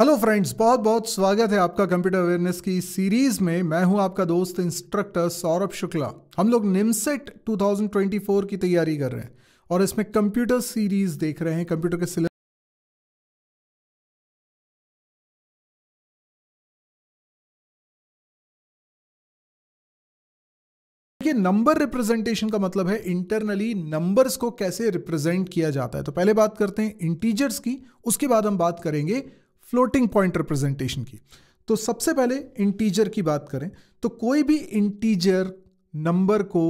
Hello friends बहुत बहुत स्वागत है आपका कंप्यूटर अवेयरनेस की सीरीज में मैं हूं आपका दोस्त इंस्ट्रक्टर सौरभ शुक्ला हम लोग निमसेट 2024 की तैयारी कर रहे हैं और इसमें कंप्यूटर सीरीज देख रहे हैं कंप्यूटर के सिलेबस नंबर रिप्रेजेंटेशन का मतलब है इंटरनली नंबर्स को कैसे रिप्रेजेंट किया जाता है तो पहले बात करते हैं इंटीजर्स की उसके बाद हम बात करेंगे फ्लोटिंग पॉइंट रिप्रेजेंटेशन की तो सबसे पहले इंटीजर की बात करें तो कोई भी इंटीजर नंबर को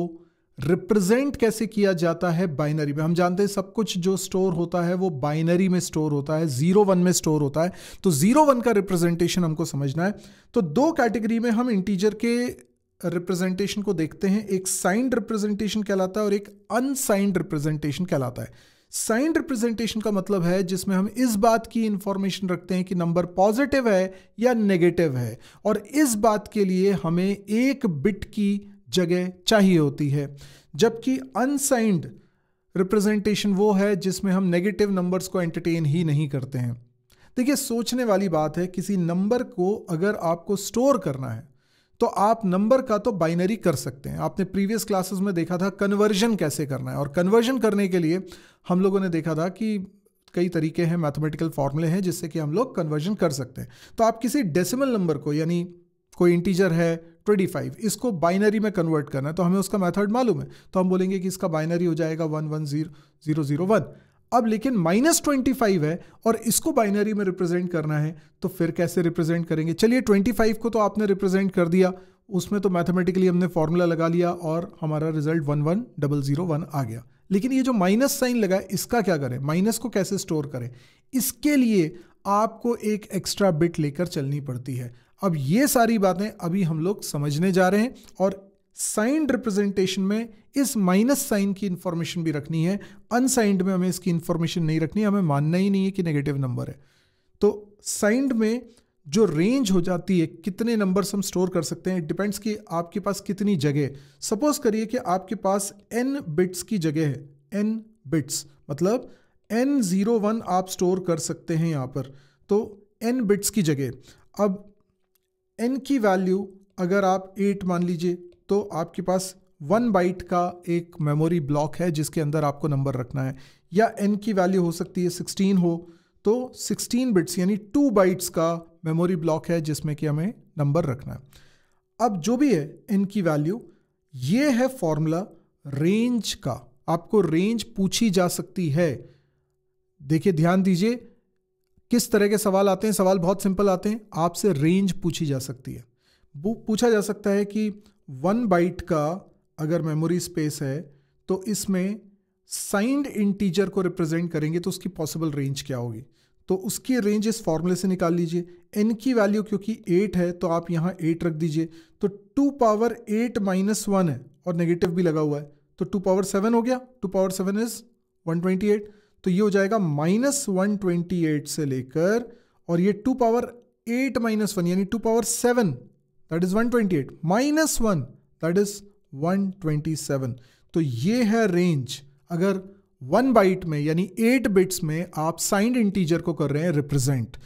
रिप्रेजेंट कैसे किया जाता है बाइनरी में हम जानते हैं सब कुछ जो स्टोर होता है वो बाइनरी में स्टोर होता है जीरो वन में स्टोर होता है तो जीरो वन का रिप्रेजेंटेशन हमको समझना है तो दो कैटेगरी में हम इंटीजर के रिप्रेजेंटेशन को देखते हैं एक साइंड रिप्रेजेंटेशन कहलाता है और एक अनसाइंड रिप्रेजेंटेशन कहलाता है साइन रिप्रेजेंटेशन का मतलब है जिसमें हम इस बात की इंफॉर्मेशन रखते हैं कि नंबर पॉजिटिव है या नेगेटिव है और इस बात के लिए हमें एक बिट की जगह चाहिए होती है जबकि अनसाइंड रिप्रेजेंटेशन वो है जिसमें हम नेगेटिव नंबर्स को एंटरटेन ही नहीं करते हैं देखिए सोचने वाली बात है किसी नंबर को अगर आपको स्टोर करना है तो आप नंबर का तो बाइनरी कर सकते हैं आपने प्रीवियस क्लासेस में देखा था कन्वर्जन कैसे करना है और कन्वर्जन करने के लिए हम लोगों ने देखा था कि कई तरीके हैं मैथमेटिकल फॉर्मूले हैं जिससे कि हम लोग कन्वर्जन कर सकते हैं तो आप किसी डेसिमल नंबर को यानी कोई इंटीजर है 25 इसको बाइनरी में कन्वर्ट करना है तो हमें उसका मेथड मालूम है तो हम बोलेंगे कि इसका बाइनरी हो जाएगा one one zero zero zero one अब लेकिन माइनस ट्वेंटी फाइव है और इसको बाइनरी में रिप्रेजेंट करना है तो फिर कैसे रिप्रेजेंट करेंगे चलिए ट्वेंटी फाइव को तो आपने रिप्रेजेंट कर दिया उसमें तो मैथमेटिकली हमने फॉर्मूला लगा लिया और हमारा result one one double zero one आ गया लेकिन ये जो माइनस साइन लगा इसका क्या करें माइनस को कैसे स्टोर करें इसके लिए आपको एक एक्स्ट्रा बिट लेकर चलनी पड़ती है अब ये सारी बातें अभी हम लोग समझने जा रहे हैं और साइंड रिप्रेजेंटेशन में इस माइनस साइन की इंफॉर्मेशन भी रखनी है अनसाइंड में हमें इसकी इंफॉर्मेशन नहीं रखनी हमें मानना ही नहीं है कि नेगेटिव नंबर है तो साइंड में जो रेंज हो जाती है कितने नंबर्स हम स्टोर कर सकते हैं डिपेंड्स कि आपके पास कितनी जगह सपोज करिए कि आपके पास एन बिट्स की जगह है एन बिट्स मतलब एन ज़ीरो वन आप स्टोर कर सकते हैं यहाँ पर तो एन बिट्स की जगह अब एन की वैल्यू अगर आप एट मान लीजिए तो आपके पास वन बाइट का एक मेमोरी ब्लॉक है जिसके अंदर आपको नंबर रखना है या एन की वैल्यू हो सकती है सिक्सटीन हो तो सिक्सटीन बिट्स यानी टू बाइट्स का मेमोरी ब्लॉक है जिसमें कि हमें नंबर रखना है अब जो भी है एन की वैल्यू ये है फॉर्मूला रेंज का आपको रेंज पूछी जा सकती है देखिए ध्यान दीजिए किस तरह के सवाल आते हैं सवाल बहुत सिंपल आते हैं आपसे रेंज पूछी जा सकती है पूछा जा सकता है कि वन बाइट का अगर मेमोरी स्पेस है तो इसमें साइंड इंटीजर को रिप्रेजेंट करेंगे तो उसकी पॉसिबल रेंज क्या होगी तो उसकी रेंज इस फॉर्मूले से निकाल लीजिए एन की वैल्यू क्योंकि एट है तो आप यहाँ एट रख दीजिए तो two power eight minus one है और नेगेटिव भी लगा हुआ है तो टू पावर सेवन हो गया two power seven is one twenty eight तो ये हो जाएगा माइनस वन ट्वेंटी एट से लेकर और ये two power eight minus one यानी two power seven that is 128 minus one that is 127 तो ये है रेंज अगर वन बाइट में यानी एट बिट्स में आप साइंड इंटीजर को कर रहे हैं रिप्रेजेंट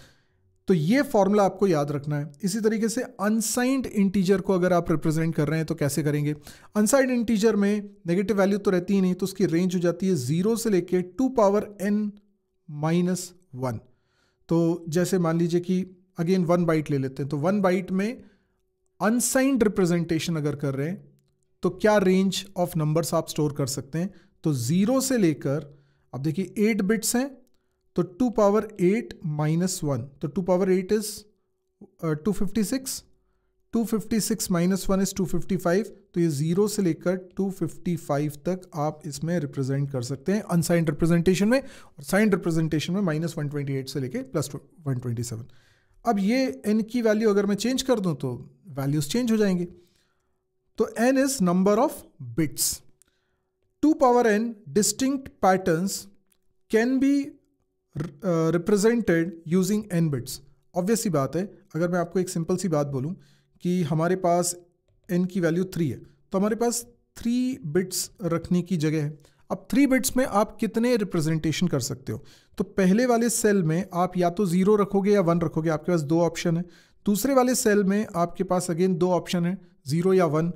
तो ये फॉर्मूला आपको याद रखना है इसी तरीके से अनसाइंड इंटीजर को अगर आप रिप्रेजेंट कर रहे हैं तो कैसे करेंगे अनसाइंड इंटीजर में नेगेटिव वैल्यू तो रहती ही नहीं तो उसकी रेंज हो जाती है ज़ीरो से लेके two power N minus one तो जैसे मान लीजिए कि अगेन वन बाइट ले लेते हैं तो वन बाइट में अनसाइंड रिप्रेजेंटेशन अगर कर रहे हैं तो क्या रेंज ऑफ नंबर्स आप स्टोर कर सकते हैं तो ज़ीरो से लेकर अब देखिए एट बिट्स हैं तो two power eight minus one तो two power eight is two fifty six two fifty six minus one is two fifty five तो ये ज़ीरो से लेकर टू फिफ्टी फाइव तक आप इसमें रिप्रेजेंट कर सकते हैं अनसाइंड रिप्रेजेंटेशन में और साइंड रिप्रेजेंटेशन में माइनस वन ट्वेंटी एट से लेकर प्लस वन ट्वेंटी सेवन अब ये इनकी वैल्यू अगर मैं चेंज कर दूँ तो वैल्यूज चेंज हो जाएंगे तो n is number of bits two power n distinct patterns can be represented using n bits obvious सी बात है अगर मैं आपको एक सिंपल सी बात बोलूं कि हमारे पास एन की वैल्यू थ्री है तो हमारे पास थ्री बिट्स रखने की जगह है अब थ्री बिट्स में आप कितने रिप्रेजेंटेशन कर सकते हो तो पहले वाले सेल में आप या तो ज़ीरो रखोगे या वन रखोगे आपके पास दो ऑप्शन है दूसरे वाले सेल में आपके पास अगेन दो ऑप्शन है ज़ीरो या वन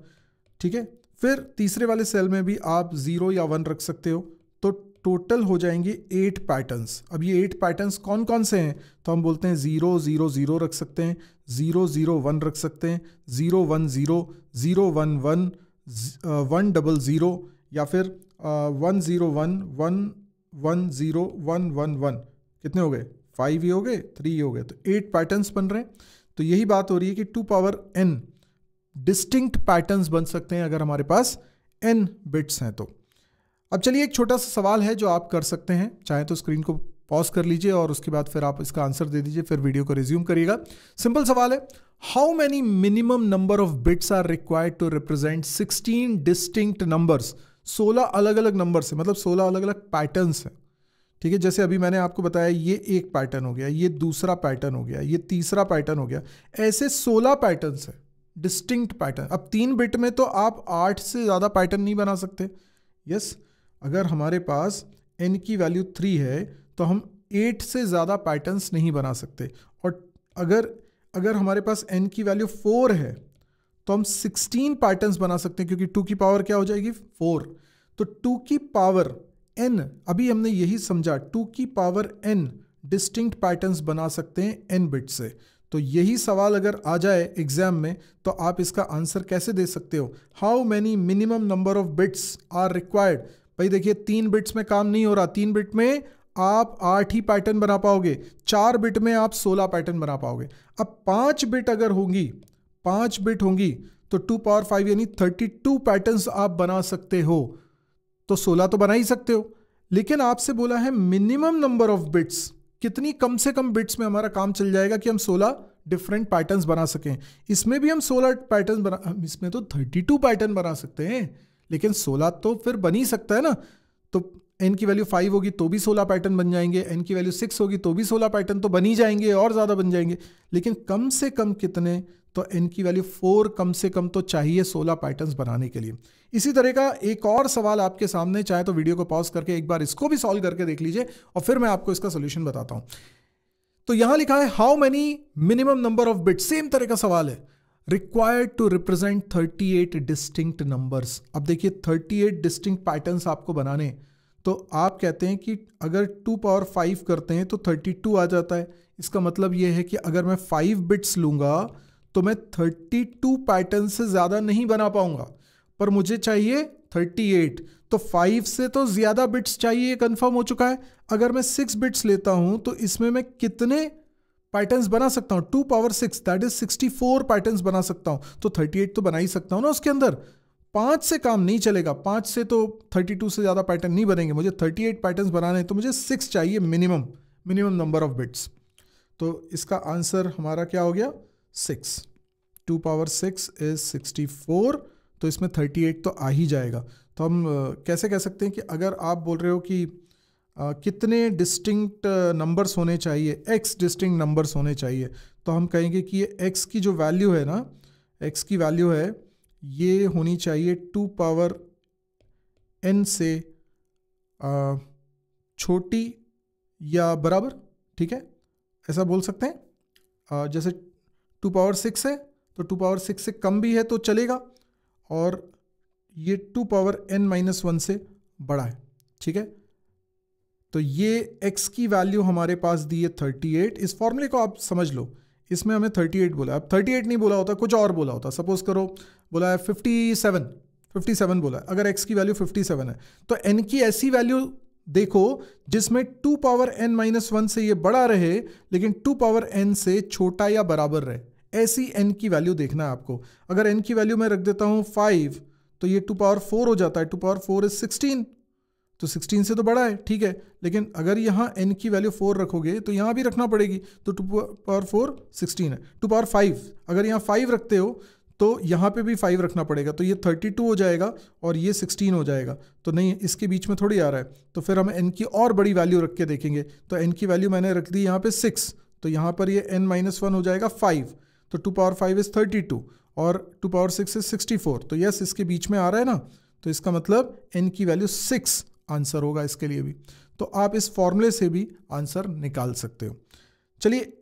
ठीक है फिर तीसरे वाले सेल में भी आप ज़ीरो या वन रख सकते हो तो टोटल हो जाएंगे एट पैटर्न्स अब ये एट पैटर्न्स कौन कौन से हैं तो हम बोलते हैं ज़ीरो ज़ीरो ज़ीरो रख सकते हैं ज़ीरो ज़ीरो वन रख सकते हैं zero one zero zero one one one double zero या फिर one zero one one one zero one one one कितने हो गए फाइव ही हो गए थ्री ही हो गए तो एट पैटर्न्स बन रहे हैं तो यही बात हो रही है कि two power n distinct pattern बन सकते हैं अगर हमारे पास एन बिट्स हैं तो अब चलिए एक छोटा सा सवाल है जो आप कर सकते हैं चाहे तो स्क्रीन को पॉज कर लीजिए और उसके बाद फिर आप इसका आंसर दे दीजिए फिर वीडियो को रिज्यूम करिएगा सिंपल सवाल है how many minimum number of bits are required to represent 16 distinct numbers 16 अलग अलग नंबर है मतलब 16 अलग अलग पैटर्न्स हैं ठीक है जैसे अभी मैंने आपको बताया ये एक पैटर्न हो गया ये दूसरा पैटर्न हो गया ये तीसरा पैटर्न हो गया ऐसे सोलह पैटर्न्स हैं डिस्टिंक्ट पैटर्न अब तीन बिट में तो आप आठ से ज़्यादा पैटर्न नहीं बना सकते यस अगर हमारे पास एन की वैल्यू थ्री है तो हम एट से ज़्यादा पैटर्न्स नहीं बना सकते और अगर अगर हमारे पास एन की वैल्यू फोर है तो हम सिक्सटीन पैटर्न्स बना सकते हैं क्योंकि टू की पावर क्या हो जाएगी फोर तो टू की पावर एन अभी हमने यही समझा टू की पावर एन डिस्टिंक्ट पैटर्न्स बना सकते हैं एन बिट से तो यही सवाल अगर आ जाए एग्जाम में तो आप इसका आंसर कैसे दे सकते हो how many minimum number of bits are required भाई देखिए तीन बिट्स में काम नहीं हो रहा तीन बिट में आप आठ ही पैटर्न बना पाओगे चार बिट में आप सोलह पैटर्न बना पाओगे अब पांच बिट अगर होंगी पांच बिट होंगी तो टू पावर फाइव यानी थर्टी टू पैटर्न आप बना सकते हो तो सोलह तो बना ही सकते हो लेकिन आपसे बोला है मिनिमम नंबर ऑफ बिट्स कितनी कम से कम बिट्स में हमारा काम चल जाएगा कि हम सोलह डिफरेंट पैटर्न्स बना सकें इसमें भी हम सोलह पैटर्न बना इसमें तो थर्टी टू पैटर्न बना सकते हैं लेकिन सोलह तो फिर बन ही सकता है ना तो एन की वैल्यू फाइव होगी तो भी सोलह पैटर्न बन जाएंगे एन की वैल्यू सिक्स होगी तो भी सोलह पैटर्न तो बन ही जाएंगे और ज़्यादा बन जाएंगे लेकिन कम से कम कितने तो एन की वैल्यू फोर कम से कम तो चाहिए सोलह पैटर्न्स बनाने के लिए इसी तरह का एक और सवाल आपके सामने चाहे तो वीडियो को पॉज करके एक बार इसको भी सॉल्व करके देख लीजिए और फिर मैं आपको इसका सोल्यूशन बताता हूँ तो यहाँ लिखा है how many minimum number of bit same तरह का सवाल है required to represent 38 distinct numbers अब देखिए 38 डिस्टिंक्ट पैटर्न्स आपको बनाने तो आप कहते हैं कि अगर टू पावर फाइव करते हैं तो 32 आ जाता है इसका मतलब यह है कि अगर मैं फाइव बिट्स लूंगा तो मैं 32 पैटर्न से ज़्यादा नहीं बना पाऊँगा पर मुझे चाहिए 38 तो 5 से तो ज़्यादा बिट्स चाहिए कंफर्म हो चुका है अगर मैं 6 बिट्स लेता हूँ तो इसमें मैं कितने पैटर्न बना सकता हूँ two power six that is sixty four pattern बना सकता हूँ तो थर्टी एट तो बना ही सकता हूँ ना उसके अंदर पाँच से काम नहीं चलेगा पाँच से तो थर्टी टू से ज़्यादा पैटर्न नहीं बनेंगे मुझे थर्टी एट पैटर्न बनाने तो मुझे सिक्स चाहिए minimum minimum number of bits तो इसका आंसर हमारा क्या हो गया six two power six is sixty four तो इसमें थर्टी एट तो आ ही जाएगा तो हम कैसे कह सकते हैं कि अगर आप बोल रहे हो कि कितने डिस्टिंक्ट नंबर्स होने चाहिए एक्स डिस्टिंक्ट नंबर्स होने चाहिए तो हम कहेंगे कि ये एक्स की जो वैल्यू है ना एक्स की वैल्यू है ये होनी चाहिए टू पावर एन से छोटी या बराबर ठीक है ऐसा बोल सकते हैं जैसे टू पावर सिक्स है तो टू पावर सिक्स से कम भी है तो चलेगा और ये two power N minus one से बड़ा है ठीक है तो ये एक्स की वैल्यू हमारे पास दी है थर्टी एट इस फॉर्मूले को आप समझ लो इसमें हमें थर्टी एट बोला अब थर्टी एट नहीं बोला होता कुछ और बोला होता सपोज करो बोला है फिफ्टी सेवन फिफ्टी सेवन बोला अगर एक्स की वैल्यू फिफ्टी सेवन है तो एन की ऐसी वैल्यू देखो जिसमें two power N minus one से ये बड़ा रहे लेकिन टू पावर एन से छोटा या बराबर रहे ऐसी एन की वैल्यू देखना है आपको अगर एन की वैल्यू मैं रख देता हूँ फाइव तो ये टू पावर फोर हो जाता है two power four is sixteen तो सिक्सटीन से तो बड़ा है ठीक है लेकिन अगर यहाँ एन की वैल्यू फोर रखोगे तो यहाँ भी रखना पड़ेगी तो टू पावर फोर सिक्सटीन है टू पावर फाइव अगर यहाँ फाइव रखते हो तो यहाँ पे भी फाइव रखना पड़ेगा तो ये थर्टी टू हो जाएगा और ये सिक्सटीन हो जाएगा तो नहीं इसके बीच में थोड़ी आ रहा है तो फिर हम एन की और बड़ी वैल्यू रख के देखेंगे तो एन की वैल्यू मैंने रख दी यहाँ पे सिक्स तो यहाँ पर ये एन माइनस वन हो जाएगा फाइव तो two power five is thirty two और two power six is sixty four तो यस इसके बीच में आ रहा है ना तो इसका मतलब एन की वैल्यू सिक्स आंसर होगा इसके लिए भी तो आप इस फॉर्मूले से भी आंसर निकाल सकते हो चलिए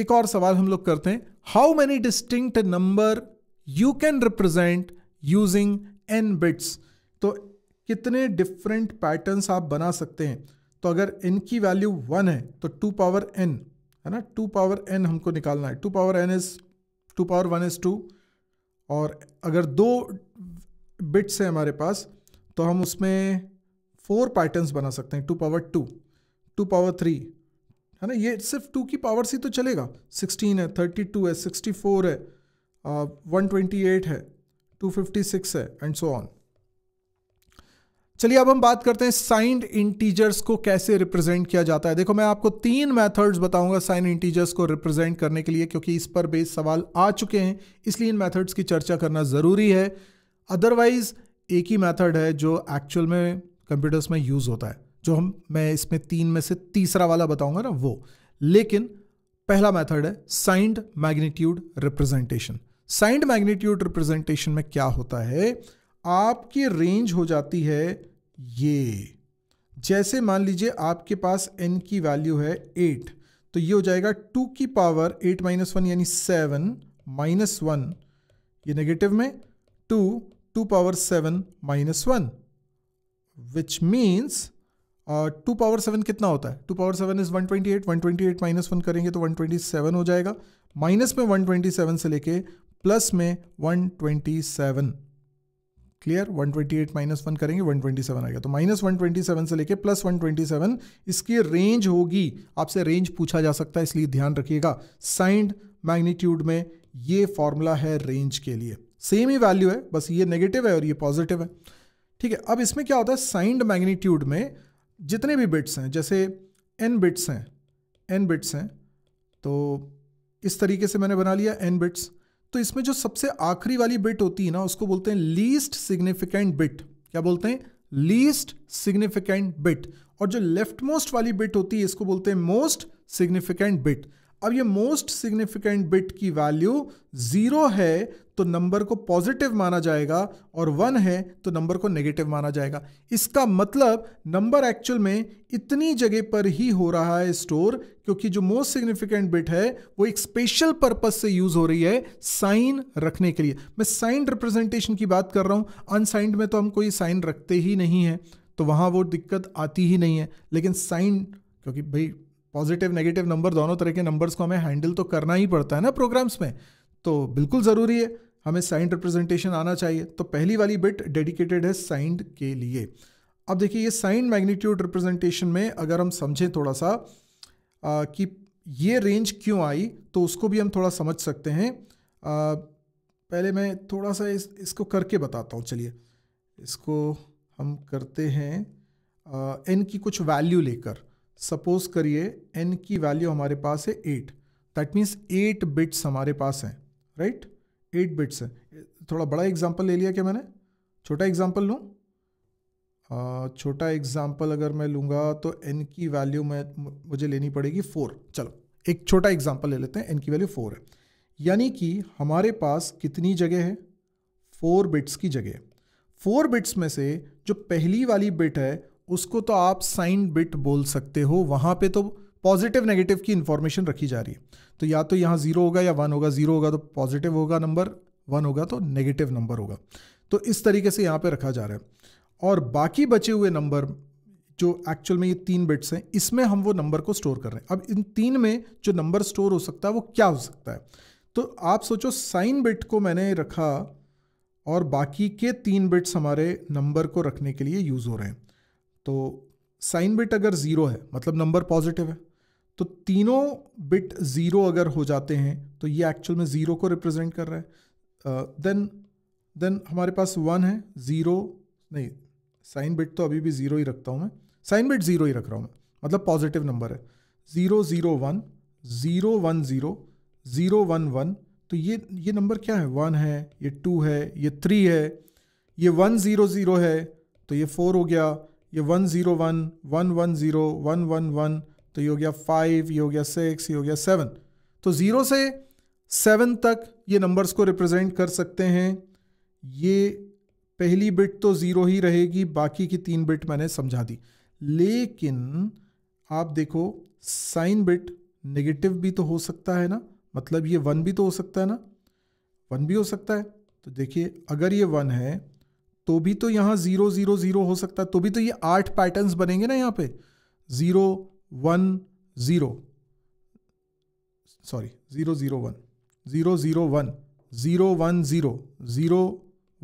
एक और सवाल हम लोग करते हैं how many distinct number you can represent using n bits तो कितने डिफरेंट पैटर्न्स आप बना सकते हैं तो अगर एन की वैल्यू वन है तो टू पावर एन है ना टू पावर एन हमको निकालना है two power n is two power one is two और अगर दो बिट्स हैं हमारे पास तो हम उसमें फोर पैटर्न्स बना सकते हैं two power two two power three है ना ये सिर्फ टू की पावर से तो चलेगा सिक्सटीन है थर्टी टू है सिक्सटी फोर है वन ट्वेंटी एट है टू फिफ्टी सिक्स है एंड सो ऑन चलिए अब हम बात करते हैं साइंड इंटीजर्स को कैसे रिप्रेजेंट किया जाता है देखो मैं आपको तीन मेथड्स बताऊंगा साइन इंटीजर्स को रिप्रेजेंट करने के लिए क्योंकि इस पर बेस सवाल आ चुके हैं इसलिए इन मेथड्स की चर्चा करना ज़रूरी है अदरवाइज एक ही मेथड है जो एक्चुअल में कंप्यूटर्स में यूज़ होता है जो हम मैं इसमें तीन में से तीसरा वाला बताऊंगा ना वो लेकिन पहला मेथड है signed magnitude representation signed magnitude representation में क्या होता है आपकी रेंज हो जाती है ये जैसे मान लीजिए आपके पास एन की वैल्यू है एट तो ये हो जाएगा टू की पावर एट माइनस वन यानी सेवन माइनस वन ये नेगेटिव में two two power seven minus one which means two power seven कितना होता है two power seven is one twenty eight one twenty eight minus one करेंगे तो one twenty seven हो जाएगा माइनस में वन ट्वेंटी सेवन से लेके प्लस में one twenty seven clear 128 minus one करेंगे 127 आएगा तो माइनस वन से लेके प्लस 127 इसकी रेंज होगी आपसे रेंज पूछा जा सकता है इसलिए ध्यान रखिएगा साइंड मैग्नीट्यूड में ये फॉर्मूला है रेंज के लिए सेम ही वैल्यू है बस ये नेगेटिव है और ये पॉजिटिव है ठीक है अब इसमें क्या होता है साइंड मैग्नीट्यूड में जितने भी बिट्स हैं जैसे एन बिट्स हैं एन बिट्स हैं तो इस तरीके से मैंने बना लिया एन बिट्स तो इसमें जो सबसे आखिरी वाली बिट होती है ना उसको बोलते हैं लीस्ट सिग्निफिकेंट बिट क्या बोलते हैं लीस्ट सिग्निफिकेंट बिट और जो लेफ्ट मोस्ट वाली बिट होती है इसको बोलते हैं मोस्ट सिग्निफिकेंट बिट अब ये मोस्ट सिग्निफिकेंट बिट की वैल्यू ज़ीरो है तो नंबर को पॉजिटिव माना जाएगा और वन है तो नंबर को नेगेटिव माना जाएगा इसका मतलब नंबर एक्चुअल में इतनी जगह पर ही हो रहा है स्टोर क्योंकि जो मोस्ट सिग्निफिकेंट बिट है वो एक स्पेशल पर्पस से यूज़ हो रही है साइन रखने के लिए मैं साइन रिप्रेजेंटेशन की बात कर रहा हूँ अनसाइंड में तो हम कोई साइन रखते ही नहीं है तो वहां वो दिक्कत आती ही नहीं है लेकिन साइन क्योंकि भाई पॉजिटिव नेगेटिव नंबर दोनों तरह के नंबर्स को हमें हैंडल तो करना ही पड़ता है ना प्रोग्राम्स में तो बिल्कुल ज़रूरी है हमें साइंड रिप्रेजेंटेशन आना चाहिए तो पहली वाली बिट डेडिकेटेड है साइंड के लिए अब देखिए ये साइंड मैग्नीट्यूड रिप्रेजेंटेशन में अगर हम समझें थोड़ा सा आ, कि ये रेंज क्यों आई तो उसको भी हम थोड़ा समझ सकते हैं आ, पहले मैं थोड़ा सा इस, इसको करके बताता हूँ चलिए इसको हम करते हैं एन की कुछ वैल्यू लेकर सपोज करिए एन की वैल्यू हमारे पास है eight that means eight bits हमारे पास हैं राइट एट बिट्स हैं थोड़ा बड़ा एग्जाम्पल ले लिया क्या मैंने छोटा एग्जाम्पल लूँ छोटा एग्जाम्पल अगर मैं लूँगा तो एन की वैल्यू मैं मुझे लेनी पड़ेगी फोर चलो एक छोटा एग्जाम्पल ले लेते हैं एन की वैल्यू फोर है यानी कि हमारे पास कितनी जगह है फोर बिट्स की जगह फोर बिट्स में से जो पहली वाली बिट है उसको तो आप साइन बिट बोल सकते हो वहाँ पे तो पॉजिटिव नेगेटिव की इन्फॉर्मेशन रखी जा रही है तो या तो यहाँ ज़ीरो होगा या वन होगा ज़ीरो होगा तो पॉजिटिव होगा नंबर वन होगा तो नेगेटिव नंबर होगा तो इस तरीके से यहाँ पे रखा जा रहा है और बाकी बचे हुए नंबर जो एक्चुअल में ये तीन बिट्स हैं इसमें हम वो नंबर को स्टोर कर रहे हैं अब इन तीन में जो नंबर स्टोर हो सकता है वो क्या हो सकता है तो आप सोचो साइन बिट को मैंने रखा और बाकी के तीन बिट्स हमारे नंबर को रखने के लिए यूज़ हो रहे हैं तो साइन बिट अगर ज़ीरो है मतलब नंबर पॉजिटिव है तो तीनों बिट ज़ीरो अगर हो जाते हैं तो ये एक्चुअल में ज़ीरो को रिप्रेजेंट कर रहा है देन uh, देन हमारे पास वन है ज़ीरो नहीं साइन बिट तो अभी भी ज़ीरो ही रखता हूँ मैं साइन बिट ज़ीरो ही रख रहा हूँ मैं मतलब पॉजिटिव नंबर है zero zero one zero one zero zero one one तो ये ये नंबर क्या है वन है ये टू है ये थ्री है ये वन ज़ीरो ज़ीरो है तो ये फोर हो गया ये one zero one one one zero one one one तो ये हो गया फाइव ये हो गया सिक्स ये हो गया सेवन तो ज़ीरो से सेवन तक ये नंबर्स को रिप्रेजेंट कर सकते हैं ये पहली बिट तो ज़ीरो ही रहेगी बाकी की तीन बिट मैंने समझा दी लेकिन आप देखो साइन बिट नेगेटिव भी तो हो सकता है ना मतलब ये वन भी तो हो सकता है ना वन भी हो सकता है तो देखिए अगर ये वन है तो भी तो यहाँ ज़ीरो ज़ीरो ज़ीरो हो सकता है तो भी तो ये आठ पैटर्न्स बनेंगे ना यहाँ पे zero one zero sorry zero zero one zero zero one zero one zero zero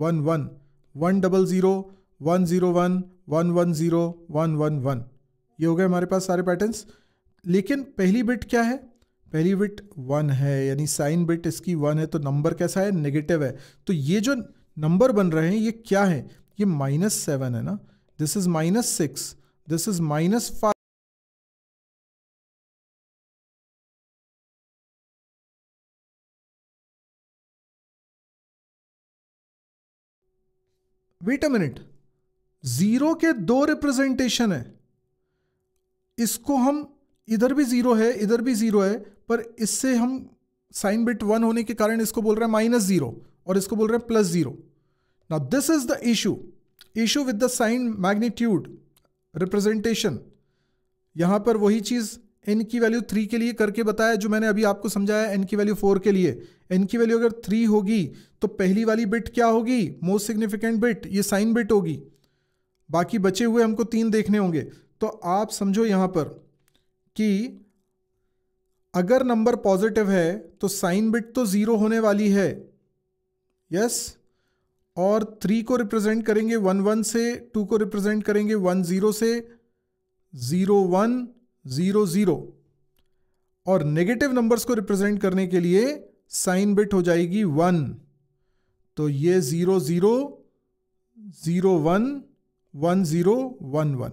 one one one double zero one zero one one one zero one one one ये हो गए हमारे पास सारे पैटर्न्स लेकिन पहली बिट क्या है पहली बिट वन है यानी साइन बिट इसकी वन है तो नंबर कैसा है नेगेटिव है तो ये जो नंबर बन रहे हैं ये क्या है ये माइनस सेवन है ना this is minus six this is minus five wait a minute zero के दो रिप्रेजेंटेशन है इसको हम इधर भी जीरो है इधर भी जीरो है पर इससे हम साइन बिट वन होने के कारण इसको बोल रहे हैं माइनस जीरो और इसको बोल रहे हैं plus zero Now this is the issue. Issue with the sign magnitude representation यहां पर वही चीज़ एन की वैल्यू थ्री के लिए करके बताया जो मैंने अभी आपको समझाया एन की वैल्यू फोर के लिए एन की वैल्यू अगर थ्री होगी तो पहली वाली बिट क्या होगी मोस्ट सिग्निफिकेंट बिट ये साइन बिट होगी बाकी बचे हुए हमको तीन देखने होंगे तो आप समझो यहां पर कि अगर नंबर पॉजिटिव है तो साइन बिट तो ज़ीरो होने वाली है यस yes? और थ्री को रिप्रेजेंट करेंगे वन वन से टू को रिप्रेजेंट करेंगे वन ज़ीरो से ज़ीरो वन ज़ीरो ज़ीरो और नेगेटिव नंबर्स को रिप्रेजेंट करने के लिए साइन बिट हो जाएगी वन तो ये zero zero zero one one zero one one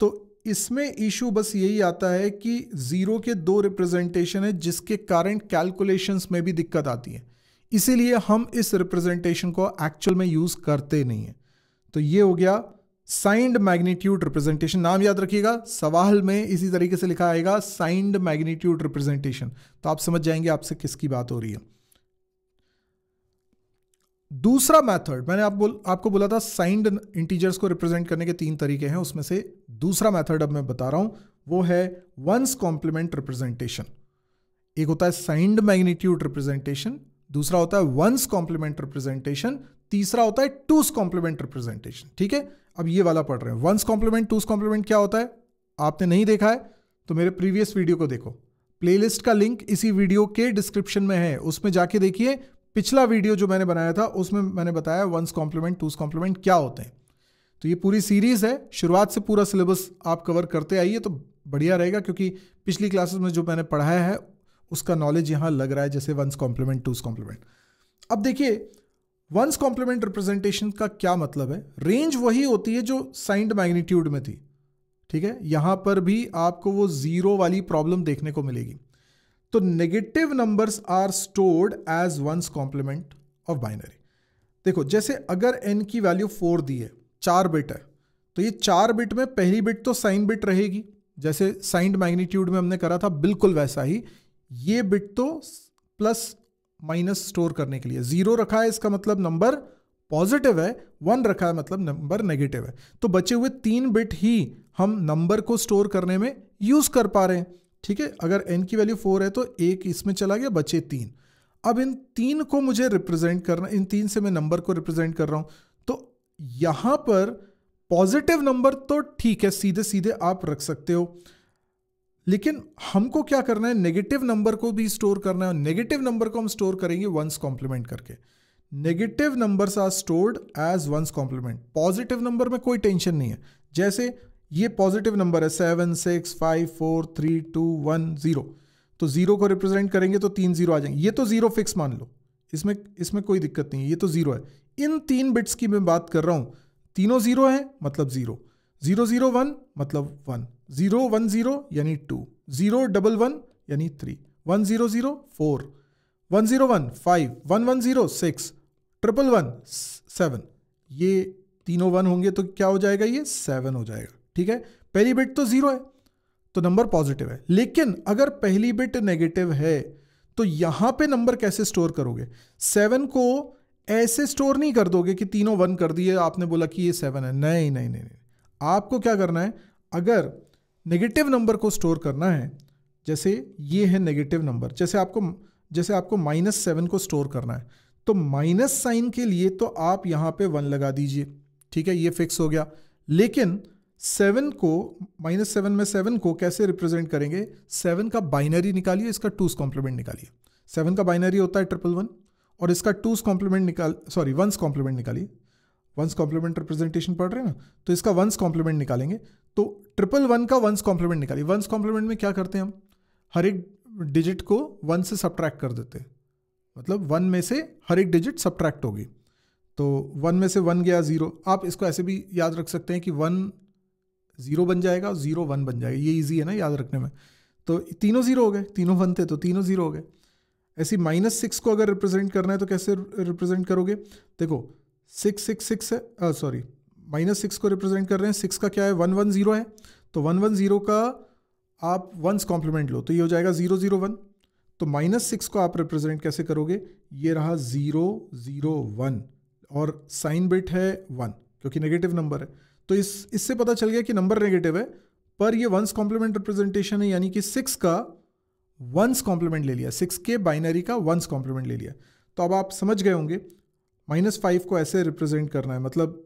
तो इसमें इशू बस यही आता है कि ज़ीरो के दो रिप्रेजेंटेशन है जिसके कारण कैलकुलेशंस में भी दिक्कत आती है इसीलिए हम इस रिप्रेजेंटेशन को एक्चुअल में यूज़ करते नहीं है तो ये हो गया साइंड मैग्नीट्यूड रिप्रेजेंटेशन नाम याद रखिएगा सवाल में इसी तरीके से लिखा आएगा साइंड मैग्नीट्यूड रिप्रेजेंटेशन तो आप समझ जाएंगे आपसे किसकी बात हो रही है दूसरा मेथड मैंने आप बोल आपको बोला था साइंड इंटीजर्स को रिप्रेजेंट करने के तीन तरीके हैं उसमें से दूसरा मेथड अब मैं बता रहा हूं वो है वंस कॉम्प्लीमेंट रिप्रेजेंटेशन एक होता है साइंड मैग्नीट्यूड रिप्रेजेंटेशन दूसरा होता है वंस कॉम्प्लीमेंट रिप्रेजेंटेशन तीसरा होता है टूस कॉम्प्लीमेंट रिप्रेजेंटेशन ठीक है अब ये वाला पढ़ रहे हैं वंस कॉम्प्लीमेंट टूस कॉम्प्लीमेंट क्या होता है आपने नहीं देखा है तो मेरे प्रीवियस वीडियो को देखो प्लेलिस्ट का लिंक इसी वीडियो के डिस्क्रिप्शन में है उसमें जाके देखिए पिछला वीडियो जो मैंने बनाया था उसमें मैंने बताया वंस कॉम्प्लीमेंट टूस कॉम्प्लीमेंट क्या होते हैं तो ये पूरी सीरीज है शुरुआत से पूरा सिलेबस आप कवर करते आइए तो बढ़िया रहेगा क्योंकि पिछली क्लासेस में जो मैंने पढ़ाया है उसका नॉलेज यहां लग रहा है जैसे वंस कॉम्प्लीमेंट टूज कॉम्प्लीमेंट अब देखिए वंस कॉम्प्लीमेंट रिप्रेजेंटेशन का क्या मतलब है रेंज वही होती है जो साइंड मैग्नीट्यूड में थी ठीक है यहां पर भी आपको वो ज़ीरो वाली प्रॉब्लम देखने को मिलेगी तो negative numbers are stored as ones complement of binary देखो जैसे अगर एन की वैल्यू फोर दी है चार बिट है तो ये चार बिट में पहली बिट तो साइन बिट रहेगी जैसे साइंड मैग्नीट्यूड में हमने करा था बिल्कुल वैसा ही ये बिट तो प्लस माइनस स्टोर करने के लिए जीरो रखा है इसका मतलब नंबर पॉजिटिव है वन रखा है मतलब नंबर नेगेटिव है तो बचे हुए तीन बिट ही हम नंबर को स्टोर करने में यूज़ कर पा रहे हैं ठीक है अगर एन की वैल्यू फोर है तो एक इसमें चला गया बचे तीन अब इन तीन को मुझे रिप्रेजेंट करना इन तीन से मैं नंबर को रिप्रेजेंट कर रहा हूं तो यहां पर पॉजिटिव नंबर तो ठीक है सीधे सीधे आप रख सकते हो लेकिन हमको क्या करना है नेगेटिव नंबर को भी स्टोर करना है नेगेटिव नंबर को हम स्टोर करेंगे वंस कॉम्प्लीमेंट करके negative numbers are stored as ones complement positive number में कोई टेंशन नहीं है जैसे ये पॉजिटिव नंबर है seven six five four three two one zero तो जीरो को रिप्रेजेंट करेंगे तो तीन जीरो आ जाएंगे ये तो जीरो फिक्स मान लो इसमें इसमें कोई दिक्कत नहीं है ये तो जीरो है इन तीन बिट्स की मैं बात कर रहा हूँ तीनों जीरो हैं मतलब जीरो जीरो जीरो वन मतलब वन जीरो वन जीरो यानी टू जीरो डबल वन यानी three one zero zero four one zero one five one one zero six triple one seven ये तीनों वन होंगे तो क्या हो जाएगा ये सेवन हो जाएगा ठीक है पहली बिट तो जीरो है तो नंबर पॉजिटिव है लेकिन अगर पहली बिट नेगेटिव है तो यहाँ पे नंबर कैसे स्टोर करोगे सेवन को ऐसे स्टोर नहीं कर दोगे कि तीनों वन कर दिए आपने बोला कि ये सेवन है नहीं नहीं नहीं, नहीं। आपको क्या करना है अगर नेगेटिव नंबर को स्टोर करना है जैसे ये है नेगेटिव नंबर जैसे आपको जैसे आपको माइनस सेवन को स्टोर करना है तो माइनस साइन के लिए तो आप यहाँ पे वन लगा दीजिए ठीक है ये फिक्स हो गया लेकिन सेवन को माइनस सेवन में सेवन को कैसे रिप्रेजेंट करेंगे सेवन का बाइनरी निकालिए इसका टूस कॉम्प्लीमेंट निकालिए सेवन का बाइनरी होता है ट्रिपल वन और इसका टूस कॉम्प्लीमेंट निकाल सॉरी वंस कॉम्प्लीमेंट निकालिए वंस कॉम्प्लीमेंट रिप्रेजेंटेशन पढ़ रहे हैं ना तो इसका वंस कॉम्प्लीमेंट निकालेंगे तो ट्रिपल वन का वंस कॉम्प्लीमेंट निकालिए वंस कॉम्प्लीमेंट में क्या करते हैं हम हर एक डिजिट को वन से सब्ट्रैक्ट कर देते हैं मतलब वन में से हर एक डिजिट सब्ट्रैक्ट होगी तो वन में से वन गया ज़ीरो आप इसको ऐसे भी याद रख सकते हैं कि वन ज़ीरो बन जाएगा और ज़ीरो वन बन जाएगा ये ईजी है ना याद रखने में तो तीनों ज़ीरो हो गए तीनों वन थे तो तीनों ज़ीरो हो गए ऐसी माइनस सिक्स को अगर रिप्रेजेंट करना है तो कैसे रिप्रेजेंट करोगे देखो सिक्स सिक्स सिक्स है सॉरी माइनस सिक्स को रिप्रेजेंट कर रहे हैं सिक्स का क्या है वन वन ज़ीरो है तो वन वन ज़ीरो का आप वंस कॉम्प्लीमेंट लो तो ये हो जाएगा ज़ीरो ज़ीरो वन तो माइनस सिक्स को आप रिप्रेजेंट कैसे करोगे ये रहा ज़ीरो ज़ीरो वन और साइन बिट है वन क्योंकि नेगेटिव नंबर है तो इस इससे पता चल गया कि नंबर नेगेटिव है पर ये वंस कॉम्प्लीमेंट रिप्रेजेंटेशन है यानी कि सिक्स का वंस कॉम्प्लीमेंट ले लिया सिक्स के बाइनरी का वंस कॉम्प्लीमेंट ले लिया तो अब आप समझ गए होंगे माइनस फाइव को ऐसे रिप्रेजेंट करना है मतलब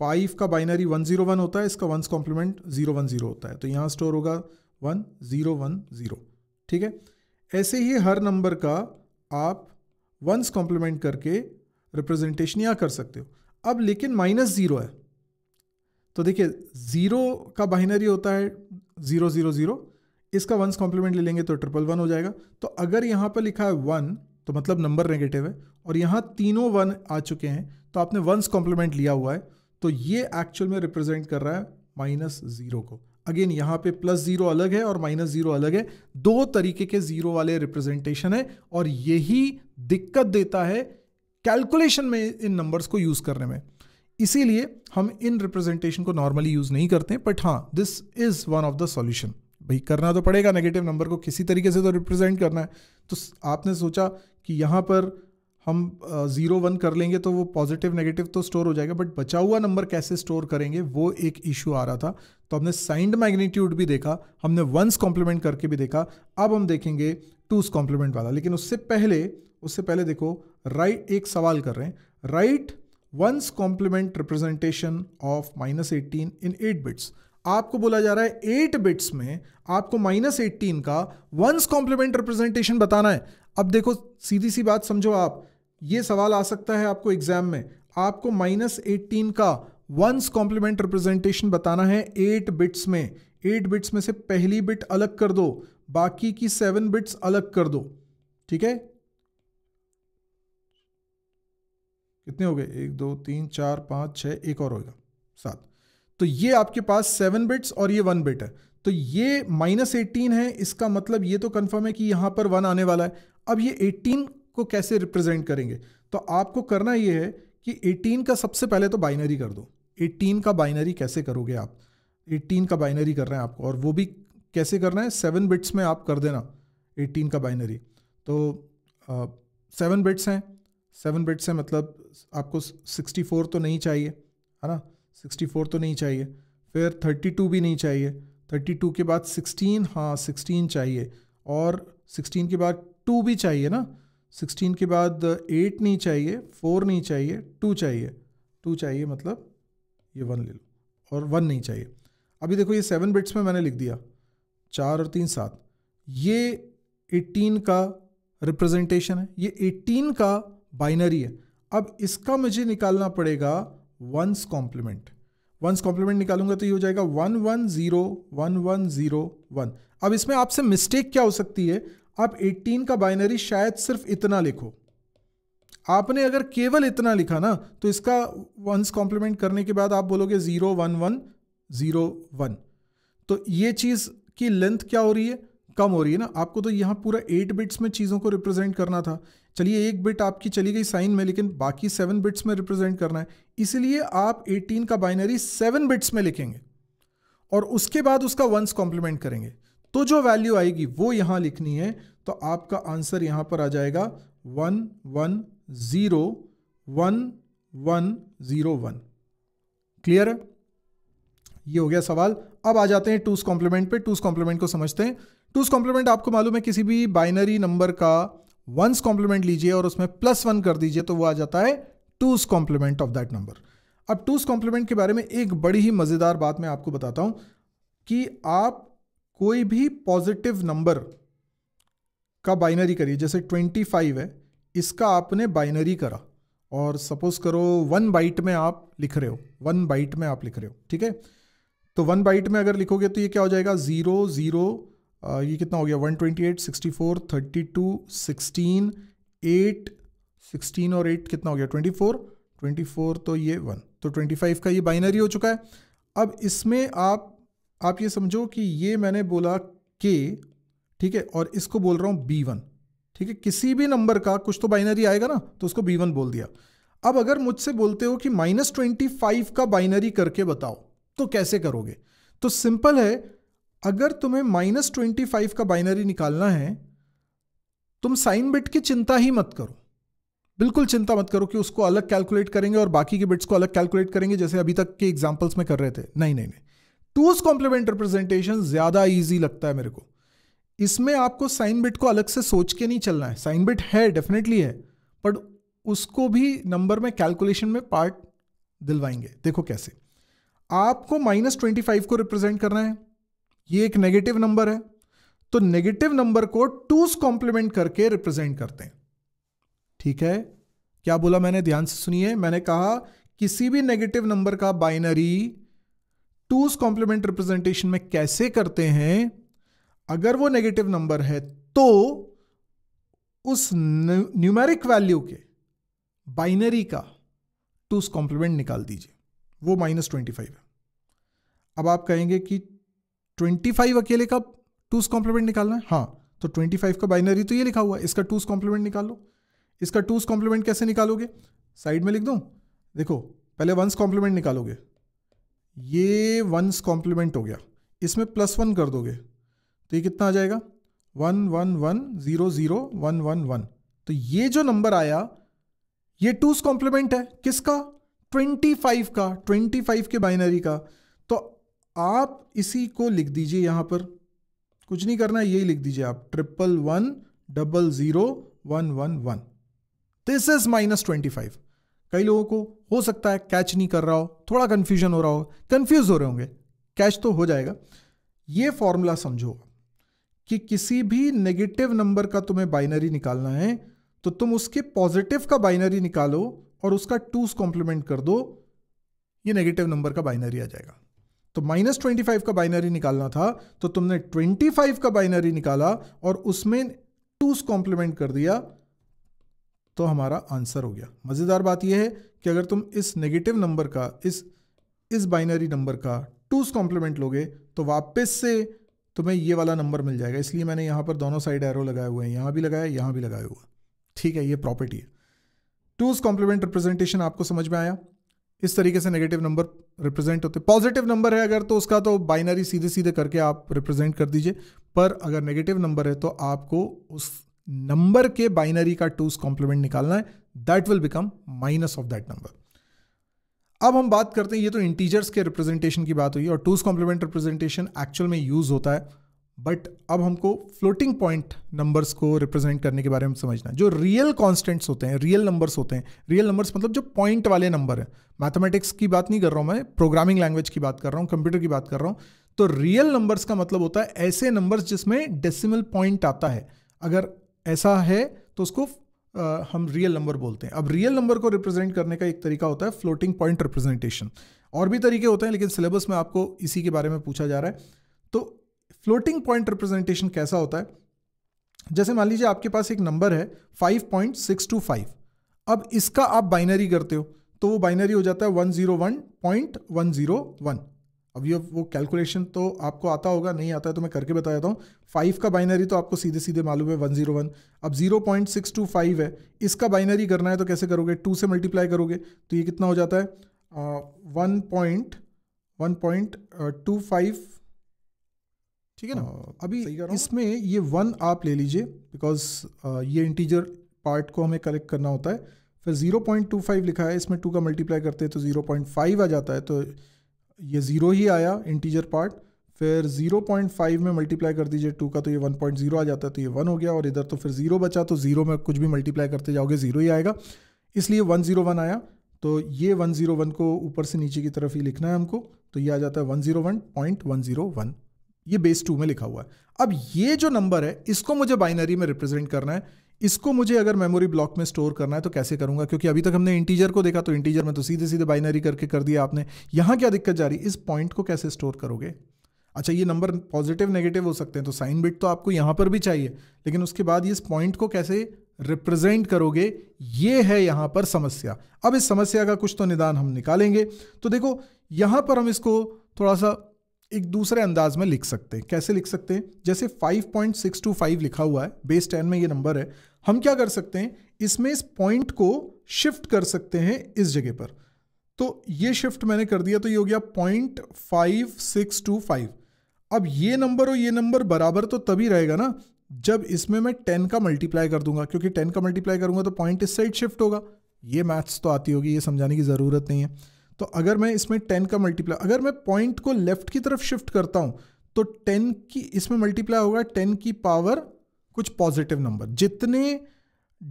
फाइव का बाइनरी वन जीरो वन होता है इसका once complement zero one zero होता है तो यहाँ स्टोर होगा वन जीरो वन जीरो ठीक है ऐसे ही हर नंबर का आप वंस कॉम्प्लीमेंट करके रिप्रेजेंटेशन यहाँ कर सकते हो अब लेकिन माइनस ज़ीरो है तो देखिए ज़ीरो का बाइनरी होता है ज़ीरो ज़ीरो ज़ीरो इसका वंस कॉम्प्लीमेंट ले लेंगे तो ट्रिपल वन हो जाएगा तो अगर यहाँ पर लिखा है वन तो मतलब नंबर नेगेटिव है और यहाँ तीनों वन आ चुके हैं तो आपने वंस कॉम्प्लीमेंट लिया हुआ है तो ये एक्चुअल में रिप्रेजेंट कर रहा है माइनस ज़ीरो को अगेन यहाँ पे प्लस ज़ीरो अलग है और माइनस ज़ीरो अलग है दो तरीके के ज़ीरो वाले रिप्रेजेंटेशन है और यही दिक्कत देता है कैलकुलेशन में इन नंबर्स को यूज़ करने में इसीलिए हम इन रिप्रेजेंटेशन को नॉर्मली यूज़ नहीं करते बट हाँ this is one of the solution भाई करना तो पड़ेगा नेगेटिव नंबर को किसी तरीके से तो रिप्रेजेंट करना है तो आपने सोचा कि यहाँ पर हम ज़ीरो वन कर लेंगे तो वो पॉजिटिव नेगेटिव तो स्टोर हो जाएगा बट बचा हुआ नंबर कैसे स्टोर करेंगे वो एक इशू आ रहा था तो हमने साइंड मैग्नीट्यूड भी देखा हमने वंस कॉम्प्लीमेंट करके भी देखा अब हम देखेंगे टूज कॉम्प्लीमेंट वाला लेकिन उससे पहले उससे पहले देखो राइट एक सवाल कर रहे हैं right ones complement representation of minus eighteen in eight bits आपको बोला जा रहा है एट बिट्स में आपको माइनस एट्टीन का वंस कॉम्प्लीमेंट रिप्रेजेंटेशन बताना है अब देखो सीधी सी बात समझो आप ये सवाल आ सकता है आपको एग्जाम में आपको माइनस एट्टीन का वंस कॉम्प्लीमेंट रिप्रेजेंटेशन बताना है एट बिट्स में एट बिट्स में से पहली बिट अलग कर दो बाकी की सेवन बिट्स अलग कर दो ठीक है कितने हो गए एक दो तीन चार पांच छह एक और होगा सात तो ये आपके पास सेवन बिट्स और ये वन बिट है तो ये माइनस एटीन है इसका मतलब ये तो कन्फर्म है कि यहाँ पर वन आने वाला है अब ये एटीन को कैसे रिप्रेजेंट करेंगे तो आपको करना ये है कि एटीन का सबसे पहले तो बाइनरी कर दो एटीन का बाइनरी कैसे करोगे आप एटीन का बाइनरी कर रहे हैं आपको और वो भी कैसे करना है सेवन बिट्स में आप कर देना एटीन का बाइनरी तो सेवन बिट्स हैं सेवन बिट्स हैं मतलब आपको सिक्सटी फोर तो नहीं चाहिए है ना सिक्सटी फोर तो नहीं चाहिए फिर थर्टी टू भी नहीं चाहिए थर्टी टू के बाद सिक्सटीन हाँ सिक्सटीन चाहिए और सिक्सटीन के बाद टू भी चाहिए ना सिक्सटीन के बाद एट नहीं चाहिए फोर नहीं चाहिए टू चाहिए टू चाहिए मतलब ये वन ले लो और वन नहीं चाहिए अभी देखो ये सेवन बिट्स में मैंने लिख दिया चार और तीन सात ये एटीन का रिप्रेजेंटेशन है ये एटीन का बाइनरी है अब इसका मुझे निकालना पड़ेगा वंस कॉम्प्लीमेंट वंस कॉम्प्लीमेंट निकालूंगा तो ये हो जाएगा one one zero one one zero one अब इसमें आपसे मिस्टेक क्या हो सकती है आप 18 का बाइनरी शायद सिर्फ इतना लिखो आपने अगर केवल इतना लिखा ना तो इसका वंस कॉम्प्लीमेंट करने के बाद आप बोलोगे zero one one zero one तो ये चीज़ की लेंथ क्या हो रही है कम हो रही है ना आपको तो यहां पूरा एट बिट्स में चीज़ों को रिप्रेजेंट करना था चलिए एक बिट आपकी चली गई साइन में लेकिन बाकी सेवन बिट्स में रिप्रेजेंट करना है इसलिए आप एटीन का बाइनरी सेवन बिट्स में लिखेंगे और उसके बाद उसका वंस कॉम्प्लीमेंट करेंगे तो जो वैल्यू आएगी वो यहां लिखनी है तो आपका आंसर यहां पर आ जाएगा one one zero one one zero one clear है ये हो गया सवाल अब आ जाते हैं टूस कॉम्प्लीमेंट पे टूस कॉम्प्लीमेंट को समझते हैं टूस कॉम्प्लीमेंट आपको मालूम है किसी भी बाइनरी नंबर का वंस कॉम्प्लीमेंट लीजिए और उसमें प्लस वन कर दीजिए तो वो आ जाता है twos complement of that number अब टूज कॉम्प्लीमेंट के बारे में एक बड़ी ही मज़ेदार बात मैं आपको बताता हूं कि आप कोई भी पॉजिटिव नंबर का बाइनरी करिए जैसे ट्वेंटी फाइव है इसका आपने बाइनरी करा और सपोज करो वन बाइट में आप लिख रहे हो वन बाइट में आप लिख रहे हो ठीक है तो वन बाइट में अगर लिखोगे तो ये क्या हो जाएगा ज़ीरो ज़ीरो ये कितना हो गया 128, 64, 32, 16, 8, 16 और 8 कितना हो गया 24, 24 तो ये 1 तो 25 का ये बाइनरी हो चुका है अब इसमें आप आप ये समझो कि ये मैंने बोला के ठीक है और इसको बोल रहा हूँ बी वन ठीक है किसी भी नंबर का कुछ तो बाइनरी आएगा ना तो उसको बी वन बोल दिया अब अगर मुझसे बोलते हो कि माइनस ट्वेंटी फाइव का बाइनरी करके बताओ तो कैसे करोगे तो सिंपल है अगर तुम्हें माइनस ट्वेंटी फाइव का बाइनरी निकालना है तुम साइन बिट की चिंता ही मत करो बिल्कुल चिंता मत करो कि उसको अलग कैलकुलेट करेंगे और बाकी के बिट्स को अलग कैलकुलेट करेंगे जैसे अभी तक के एग्जाम्पल्स में कर रहे थे नहीं नहीं नहीं टूज कॉम्प्लीमेंट रिप्रेजेंटेशन ज़्यादा ईजी लगता है मेरे को इसमें आपको साइन बिट को अलग से सोच के नहीं चलना है साइन बिट है डेफिनेटली है बट उसको भी नंबर में कैलकुलेशन में पार्ट दिलवाएंगे देखो कैसे आपको माइनस ट्वेंटी फाइव को रिप्रेजेंट करना है ये एक नेगेटिव नंबर है तो नेगेटिव नंबर को टूस कॉम्प्लीमेंट करके रिप्रेजेंट करते हैं ठीक है क्या बोला मैंने ध्यान से सुनिए मैंने कहा किसी भी नेगेटिव नंबर का बाइनरी टूस कॉम्प्लीमेंट रिप्रेजेंटेशन में कैसे करते हैं अगर वो नेगेटिव नंबर है तो उस न्यूमेरिक वैल्यू के बाइनरी का टूस कॉम्प्लीमेंट निकाल दीजिए वो माइनस ट्वेंटी फाइव है अब आप कहेंगे कि ट्वेंटी फाइव अकेले का टूस कॉम्प्लीमेंट निकालना है हाँ तो ट्वेंटी फाइव का बाइनरी तो ये लिखा हुआ है इसका टूस कॉम्प्लीमेंट निकालो इसका टूस कॉम्प्लीमेंट कैसे निकालोगे साइड में लिख दूँ देखो पहले वंस कॉम्प्लीमेंट निकालोगे ये वंस कॉम्प्लीमेंट हो गया इसमें प्लस वन कर दोगे तो ये कितना आ जाएगा one one one zero zero one one one तो ये जो नंबर आया ये टूस कॉम्प्लीमेंट है किसका ट्वेंटी फाइव का ट्वेंटी फाइव के बाइनरी का आप इसी को लिख दीजिए यहां पर कुछ नहीं करना है यही लिख दीजिए आप triple one double zero one one one this is minus twenty five कई लोगों को हो सकता है कैच नहीं कर रहा हो थोड़ा कंफ्यूजन हो रहा हो कंफ्यूज हो रहे होंगे कैच तो हो जाएगा ये फॉर्मूला समझो कि किसी भी नेगेटिव नंबर का तुम्हें बाइनरी निकालना है तो तुम उसके पॉजिटिव का बाइनरी निकालो और उसका टूस कॉम्प्लीमेंट कर दो ये नेगेटिव नंबर का बाइनरी आ जाएगा तो माइनस ट्वेंटी फाइव का बाइनरी निकालना था तो तुमने ट्वेंटी फाइव का बाइनरी निकाला और उसमें टूस कॉम्प्लीमेंट कर दिया तो हमारा आंसर हो गया मज़ेदार बात यह है कि अगर तुम इस नेगेटिव नंबर का इस इस बाइनरी नंबर का टूस कॉम्प्लीमेंट लोगे तो वापस से तुम्हें ये वाला नंबर मिल जाएगा इसलिए मैंने यहां पर दोनों साइड एरो लगाए हुए हैं यहां भी लगाया यहां भी लगाया हुआ ठीक है ये प्रॉपर्टी है टूस कॉम्प्लीमेंट रिप्रेजेंटेशन आपको समझ में आया इस तरीके से नेगेटिव नंबर रिप्रेजेंट होते पॉजिटिव नंबर है अगर तो उसका तो बाइनरी सीधे सीधे करके आप रिप्रेजेंट कर दीजिए पर अगर नेगेटिव नंबर है तो आपको उस नंबर के बाइनरी का टूस कॉम्प्लीमेंट निकालना है that will become minus of that number अब हम बात करते हैं ये तो इंटीजर्स के रिप्रेजेंटेशन की बात हुई और टूस कॉम्प्लीमेंट रिप्रेजेंटेशन एक्चुअल में यूज होता है बट अब हमको फ्लोटिंग पॉइंट नंबर्स को रिप्रेजेंट करने के बारे में समझना जो रियल कॉन्स्टेंट्स होते हैं रियल नंबर्स होते हैं रियल नंबर्स मतलब जो पॉइंट वाले नंबर हैं मैथमेटिक्स की बात नहीं कर रहा हूँ मैं प्रोग्रामिंग लैंग्वेज की बात कर रहा हूँ कंप्यूटर की बात कर रहा हूँ तो रियल नंबर्स का मतलब होता है ऐसे नंबर्स जिसमें डेसिमल पॉइंट आता है अगर ऐसा है तो उसको आ, हम रियल नंबर बोलते हैं अब रियल नंबर को रिप्रेजेंट करने का एक तरीका होता है फ्लोटिंग पॉइंट रिप्रेजेंटेशन और भी तरीके होते हैं लेकिन सिलेबस में आपको इसी के बारे में पूछा जा रहा है फ्लोटिंग पॉइंट रिप्रेजेंटेशन कैसा होता है जैसे मान लीजिए आपके पास एक नंबर है 5.625 अब इसका आप बाइनरी करते हो तो वो बाइनरी हो जाता है 101.101 अब ये वो कैलकुलेशन तो आपको आता होगा नहीं आता है तो मैं करके बता देता हूँ फाइव का बाइनरी तो आपको सीधे सीधे मालूम है वन जीरो वन अब zero point six two five है इसका बाइनरी करना है तो कैसे करोगे टू से मल्टीप्लाई करोगे तो ये कितना हो जाता है one point one point two five ठीक है ना आ, हाँ, अभी इसमें ये वन आप ले लीजिए बिकॉज uh, ये इंटीजर पार्ट को हमें कलेक्ट करना होता है फिर ज़ीरो पॉइंट टू फाइव लिखा है इसमें टू का मल्टीप्लाई करते हैं तो ज़ीरो पॉइंट फाइव आ जाता है तो ये ज़ीरो ही आया इंटीजर पार्ट फिर ज़ीरो पॉइंट फाइव में मल्टीप्लाई कर दीजिए टू का तो ये वन पॉइंट ज़ीरो आ जाता है तो ये वन हो गया और इधर तो फिर ज़ीरो बचा तो ज़ीरो में कुछ भी मल्टीप्लाई करते जाओगे ज़ीरो ही आएगा इसलिए वन ज़ीरो वन आया तो ये वन ज़ीरो वन को ऊपर से नीचे की तरफ ही लिखना है हमको तो ये आ जाता है one zero one point one zero one ये बेस टू में लिखा हुआ है अब ये जो नंबर है इसको मुझे बाइनरी में रिप्रेजेंट करना है इसको मुझे अगर मेमोरी ब्लॉक में स्टोर करना है तो कैसे करूंगा क्योंकि अभी तक हमने इंटीजर को देखा तो इंटीजर में तो सीधे सीधे बाइनरी करके कर दिया आपने यहां क्या दिक्कत जा रही इस पॉइंट को कैसे स्टोर करोगे अच्छा ये नंबर पॉजिटिव नेगेटिव हो सकते हैं तो साइन बिट तो आपको यहां पर भी चाहिए लेकिन उसके बाद इस पॉइंट को कैसे रिप्रेजेंट करोगे ये है यहां पर समस्या अब इस समस्या का कुछ तो निदान हम निकालेंगे तो देखो यहां पर हम इसको थोड़ा सा एक दूसरे अंदाज में लिख सकते हैं कैसे लिख सकते हैं जैसे 5.625 लिखा हुआ है बेस 10 में ये नंबर है हम क्या कर सकते हैं इसमें इस पॉइंट को शिफ्ट कर सकते हैं इस जगह पर तो ये शिफ्ट मैंने कर दिया तो ये हो गया point five six two five अब ये नंबर और ये नंबर बराबर तो तभी रहेगा ना जब इसमें मैं टेन का मल्टीप्लाई कर दूंगा क्योंकि टेन का मल्टीप्लाई करूंगा तो पॉइंट इस साइड शिफ्ट होगा ये मैथ्स तो आती होगी ये समझाने की ज़रूरत नहीं है तो अगर मैं इसमें टेन का मल्टीप्लाई अगर मैं पॉइंट को लेफ्ट की तरफ शिफ्ट करता हूँ तो टेन की इसमें मल्टीप्लाई होगा टेन की पावर कुछ पॉजिटिव नंबर जितने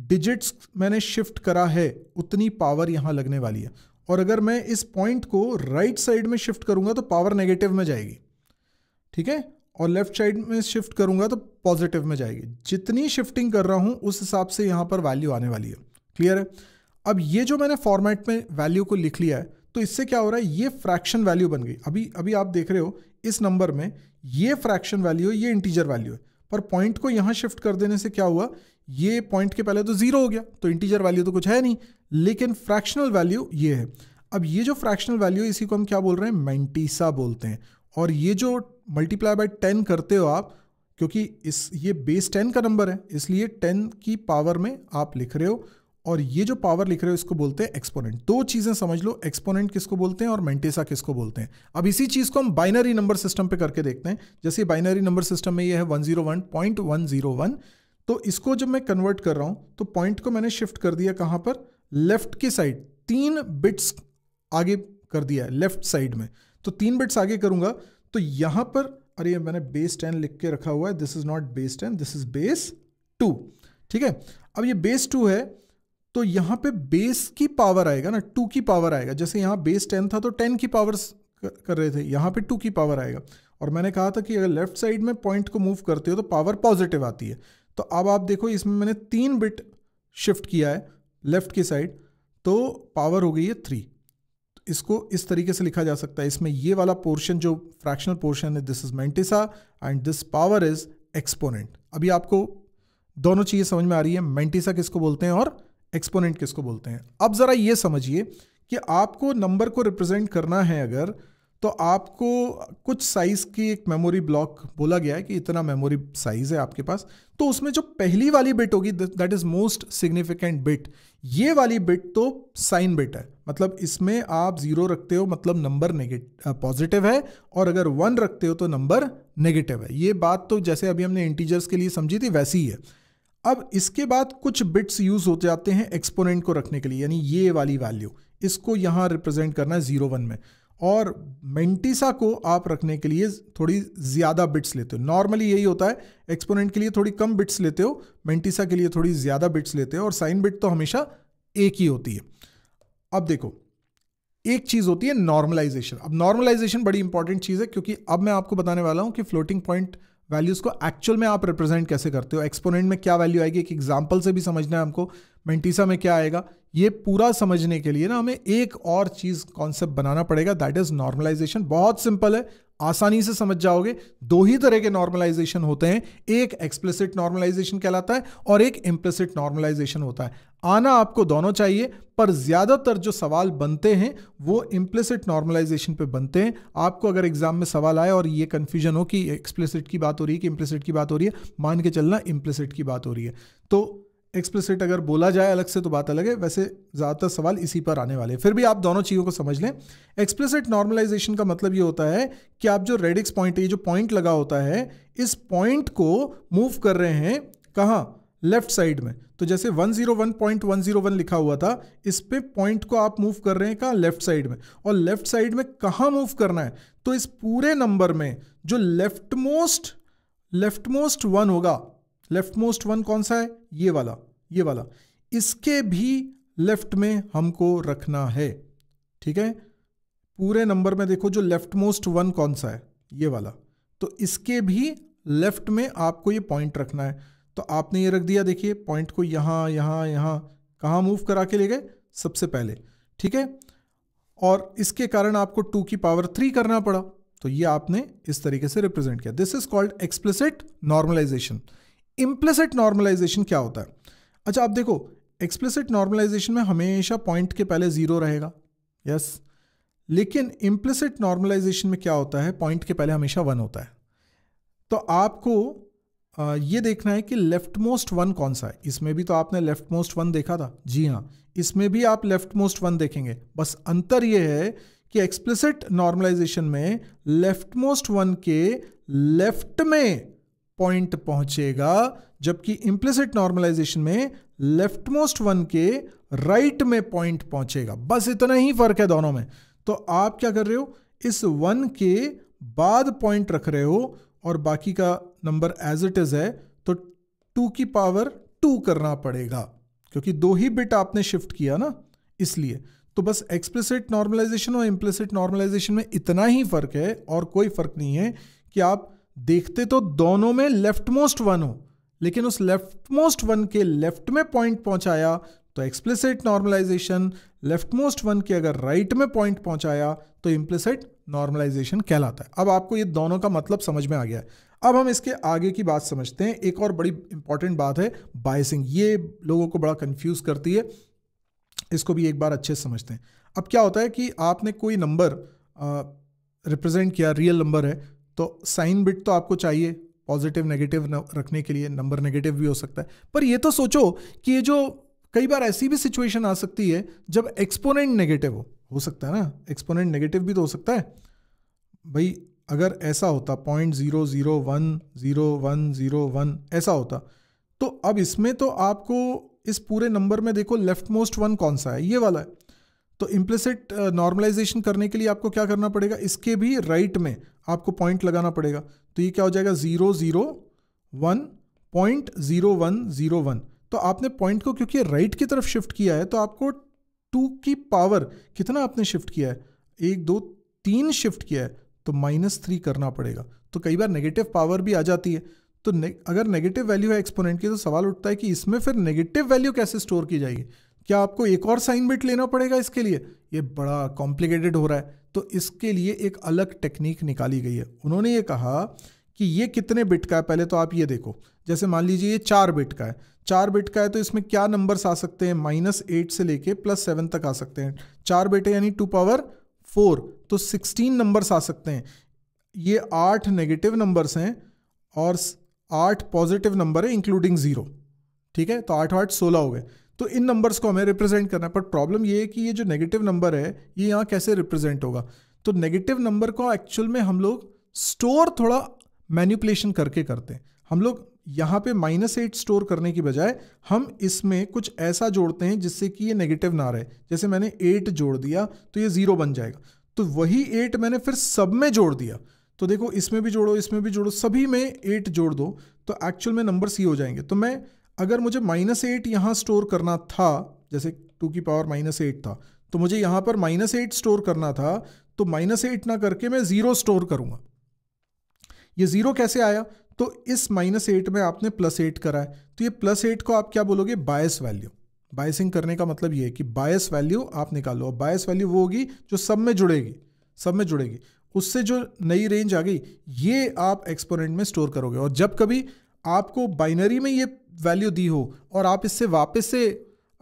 डिजिट्स मैंने शिफ्ट करा है उतनी पावर यहाँ लगने वाली है और अगर मैं इस पॉइंट को राइट right साइड में शिफ्ट करूँगा तो पावर नेगेटिव में जाएगी ठीक है और लेफ्ट साइड में शिफ्ट करूंगा तो पॉजिटिव में जाएगी जितनी शिफ्टिंग कर रहा हूं उस हिसाब से यहां पर वैल्यू आने वाली है क्लियर है अब ये जो मैंने फॉर्मेट में वैल्यू को लिख लिया है तो इससे क्या हो रहा है ये फ्रैक्शन वैल्यू बन गई अभी अभी आप देख रहे हो इस नंबर में ये फ्रैक्शन वैल्यू है ये इंटीजर वैल्यू है पर पॉइंट को यहाँ शिफ्ट कर देने से क्या हुआ ये पॉइंट के पहले तो ज़ीरो हो गया तो इंटीजर वैल्यू तो कुछ है नहीं लेकिन फ्रैक्शनल वैल्यू ये है अब ये जो फ्रैक्शनल वैल्यू है इसी को हम क्या बोल रहे हैं मेंटिसा बोलते हैं और ये जो मल्टीप्लाई बाय टेन करते हो आप क्योंकि इस ये बेस टेन का नंबर है इसलिए टेन की पावर में आप लिख रहे हो और ये जो पावर लिख रहे हो इसको बोलते हैं एक्सपोनेंट दो चीज़ें समझ लो एक्सपोनेंट किसको बोलते हैं और मेंटेसा किसको बोलते हैं अब इसी चीज़ को हम बाइनरी नंबर सिस्टम पे करके देखते हैं जैसे बाइनरी नंबर सिस्टम में ये है 101.101 तो इसको जब मैं कन्वर्ट कर रहा हूं तो पॉइंट को मैंने शिफ्ट कर दिया कहां पर लेफ्ट की साइड तीन बिट्स आगे कर दिया है लेफ्ट साइड में तो तीन बिट्स आगे करूंगा तो यहां पर अरे मैंने बेस टेन लिख के रखा हुआ है this is not base ten this is base two ठीक है अब ये बेस टू है तो यहाँ पे बेस की पावर आएगा ना टू की पावर आएगा जैसे यहाँ बेस टेन था तो टेन की पावर कर रहे थे यहाँ पे टू की पावर आएगा और मैंने कहा था कि अगर लेफ्ट साइड में पॉइंट को मूव करते हो तो पावर पॉजिटिव आती है तो अब आप देखो इसमें मैंने तीन बिट शिफ्ट किया है लेफ्ट की साइड तो पावर हो गई है थ्री इसको इस तरीके से लिखा जा सकता है इसमें ये वाला पोर्शन जो फ्रैक्शनल पोर्शन है this is mantissa and this power is exponent अभी आपको दोनों चीज़ें समझ में आ रही है मेंटिसा किसको बोलते हैं और एक्सपोनेंट किसको बोलते हैं अब ज़रा ये समझिए कि आपको नंबर को रिप्रेजेंट करना है अगर तो आपको कुछ साइज़ की एक मेमोरी ब्लॉक बोला गया है कि इतना मेमोरी साइज़ है आपके पास तो उसमें जो पहली वाली बिट होगी that is most significant bit ये वाली बिट तो साइन बिट है मतलब इसमें आप ज़ीरो रखते हो मतलब नंबर नेगेटिव पॉजिटिव है और अगर वन रखते हो तो नंबर नेगेटिव है ये बात तो जैसे अभी हमने इंटीजर्स के लिए समझी थी वैसी ही है अब इसके बाद कुछ बिट्स यूज़ हो जाते हैं एक्सपोनेंट को रखने के लिए यानी ये वाली वैल्यू इसको यहाँ रिप्रेजेंट करना है ज़ीरो वन में और मेंटिसा को आप रखने के लिए थोड़ी ज़्यादा बिट्स लेते हो नॉर्मली यही होता है एक्सपोनेंट के लिए थोड़ी कम बिट्स लेते हो मेंटिसा के लिए थोड़ी ज़्यादा बिट्स लेते हो और साइन बिट तो हमेशा एक ही होती है अब देखो एक चीज़ होती है नॉर्मलाइजेशन अब नॉर्मलाइजेशन बड़ी इंपॉर्टेंट चीज़ है क्योंकि अब मैं आपको बताने वाला हूँ कि फ्लोटिंग पॉइंट वैल्यूज़ को एक्चुअल में आप रिप्रेजेंट कैसे करते हो एक्सपोनेंट में क्या वैल्यू आएगी एक एग्जाम्पल से भी समझना है हमको मेंटीसा में क्या आएगा ये पूरा समझने के लिए ना हमें एक और चीज़ कॉन्सेप्ट बनाना पड़ेगा दैट इज़ नॉर्मलाइजेशन बहुत सिंपल है आसानी से समझ जाओगे दो ही तरह के नॉर्मलाइजेशन होते हैं एक एक्सप्लिसिट नॉर्मलाइजेशन कहलाता है और एक इम्प्लिसिट नॉर्मलाइजेशन होता है आना आपको दोनों चाहिए पर ज़्यादातर जो सवाल बनते हैं वो इम्प्लिसिट नॉर्मलाइजेशन पे बनते हैं आपको अगर एग्ज़ाम में सवाल आए और ये कन्फ्यूजन हो कि एक्सप्लिसिट की बात हो रही है कि इम्प्लिसिट की बात हो रही है मान के चलना इम्प्लिसिट की बात हो रही है तो एक्सप्लिसिट अगर बोला जाए अलग से तो बात अलग है वैसे ज़्यादातर सवाल इसी पर आने वाले हैं फिर भी आप दोनों चीज़ों को समझ लें एक्सप्लिसिट नॉर्मलाइजेशन का मतलब ये होता है कि आप जो रेडिक्स पॉइंट ये जो पॉइंट लगा होता है इस पॉइंट को मूव कर रहे हैं कहाँ लेफ्ट साइड में तो जैसे 101.101 लिखा हुआ था इस पर पॉइंट को आप मूव कर रहे हैं कहाँ लेफ्ट साइड में और लेफ्ट साइड में कहाँ मूव करना है तो इस पूरे नंबर में जो left most left most one होगा लेफ्ट मोस्ट वन कौन सा है ये वाला ये वाला इसके भी लेफ्ट में हमको रखना है ठीक है पूरे नंबर में देखो जो लेफ्ट मोस्ट वन कौन सा है ये वाला तो इसके भी लेफ्ट में आपको ये पॉइंट रखना है तो आपने ये रख दिया देखिए पॉइंट को यहाँ यहाँ यहाँ कहाँ मूव करा के ले गए सबसे पहले ठीक है और इसके कारण आपको टू की पावर थ्री करना पड़ा तो ये आपने इस तरीके से रिप्रेजेंट किया this is called explicit normalization implicit normalization क्या होता है अच्छा आप देखो एक्सप्लिसिट नॉर्मलाइजेशन में हमेशा पॉइंट के पहले ज़ीरो रहेगा यस yes. लेकिन इम्प्लिसिट नॉर्मलाइजेशन में क्या होता है पॉइंट के पहले हमेशा वन होता है तो आपको ये देखना है कि लेफ्ट मोस्ट वन कौन सा है इसमें भी तो आपने लेफ्ट मोस्ट वन देखा था जी हाँ इसमें भी आप लेफ्ट मोस्ट वन देखेंगे बस अंतर यह है कि एक्सप्लिसिट नॉर्मलाइजेशन में लेफ्ट मोस्ट वन के लेफ्ट में पॉइंट पहुंचेगा जबकि इंप्लिसिट नॉर्मलाइजेशन में लेफ्ट मोस्ट वन के राइट right में पॉइंट पहुंचेगा बस इतना ही फर्क है दोनों में तो आप क्या कर रहे हो इस वन के बाद पॉइंट रख रहे हो और बाकी का नंबर एज इट इज है तो टू की पावर टू करना पड़ेगा क्योंकि दो ही बिट आपने शिफ्ट किया ना इसलिए तो बस एक्सप्लिसिट नॉर्मलाइजेशन और इम्प्लिसिट नॉर्मलाइजेशन में इतना ही फर्क है और कोई फर्क नहीं है कि आप देखते तो दोनों में लेफ्ट मोस्ट वन हो लेकिन उस लेफ्ट मोस्ट वन के लेफ्ट में पॉइंट पहुंचाया तो explicit normalization left most one के अगर राइट right में पॉइंट पहुंचाया तो इम्प्लिसिट नॉर्मलाइजेशन कहलाता है अब आपको ये दोनों का मतलब समझ में आ गया है अब हम इसके आगे की बात समझते हैं एक और बड़ी इंपॉर्टेंट बात है बायसिंग ये लोगों को बड़ा कंफ्यूज करती है इसको भी एक बार अच्छे से समझते हैं अब क्या होता है कि आपने कोई नंबर रिप्रेजेंट किया रियल नंबर है तो साइन बिट तो आपको चाहिए पॉजिटिव नेगेटिव रखने के लिए नंबर नेगेटिव भी हो सकता है पर ये तो सोचो कि ये जो कई बार ऐसी भी सिचुएशन आ सकती है जब एक्सपोनेंट नेगेटिव हो हो सकता है ना एक्सपोनेंट नेगेटिव भी तो हो सकता है भाई अगर ऐसा होता point zero zero one zero one zero one ऐसा होता तो अब इसमें तो आपको इस पूरे नंबर में देखो लेफ्ट मोस्ट वन कौन सा है ये वाला है तो इम्प्लिसिट नॉर्मलाइजेशन करने के लिए आपको क्या करना पड़ेगा इसके भी राइट right में आपको पॉइंट लगाना पड़ेगा तो ये क्या हो जाएगा zero zero one point zero one zero one तो आपने पॉइंट को क्योंकि राइट की तरफ शिफ्ट किया है तो आपको टू की पावर कितना आपने शिफ्ट किया है एक दो तीन शिफ्ट किया है तो माइनस थ्री करना पड़ेगा तो कई बार नेगेटिव पावर भी आ जाती है तो ने, अगर नेगेटिव वैल्यू है एक्सपोनेंट की तो सवाल उठता है कि इसमें फिर नेगेटिव वैल्यू कैसे स्टोर की जाएगी क्या आपको एक और साइन बिट लेना पड़ेगा इसके लिए ये बड़ा कॉम्प्लिकेटेड हो रहा है तो इसके लिए एक अलग टेक्निक निकाली गई है उन्होंने ये कहा कि ये कितने बिट का है पहले तो आप ये देखो जैसे मान लीजिए ये चार बिट का है चार बिट का है तो इसमें क्या नंबर्स आ सकते हैं माइनस एट से लेके प्लस सेवन तक आ सकते हैं चार बिट है यानी टू पावर फोर तो सिक्सटीन नंबर्स आ सकते हैं ये आठ नेगेटिव नंबर्स हैं और आठ पॉजिटिव नंबर है इंक्लूडिंग ज़ीरो ठीक है तो आठ आठ सोलह हो गए तो इन नंबर्स को हमें रिप्रेजेंट करना है पर प्रॉब्लम ये है कि ये जो नेगेटिव नंबर है ये यहाँ कैसे रिप्रेजेंट होगा तो नेगेटिव नंबर को एक्चुअल में हम लोग स्टोर थोड़ा मैन्यूपलेशन करके करते हैं हम लोग यहाँ पे माइनस एट स्टोर करने की बजाय हम इसमें कुछ ऐसा जोड़ते हैं जिससे कि ये नेगेटिव ना रहे जैसे मैंने एट जोड़ दिया तो ये ज़ीरो बन जाएगा तो वही एट मैंने फिर सब में जोड़ दिया तो देखो इसमें भी जोड़ो इसमें भी जोड़ो सभी में एट जोड़ दो तो एक्चुअल में नंबर्स सी हो जाएंगे तो मैं अगर मुझे माइनस एट यहाँ स्टोर करना था जैसे टू की पावर माइनस एट था तो मुझे यहाँ पर माइनस एट स्टोर करना था तो माइनस एट ना करके मैं ज़ीरो स्टोर करूँगा ये ज़ीरो कैसे आया तो इस माइनस एट में आपने प्लस एट करा है तो ये प्लस एट को आप क्या बोलोगे बायस वैल्यू बायसिंग करने का मतलब ये है कि बायस वैल्यू आप निकालो और बायस वैल्यू वो होगी जो सब में जुड़ेगी सब में जुड़ेगी उससे जो नई रेंज आ गई ये आप एक्सपोनेंट में स्टोर करोगे और जब कभी आपको बाइनरी में ये वैल्यू दी हो और आप इससे वापस से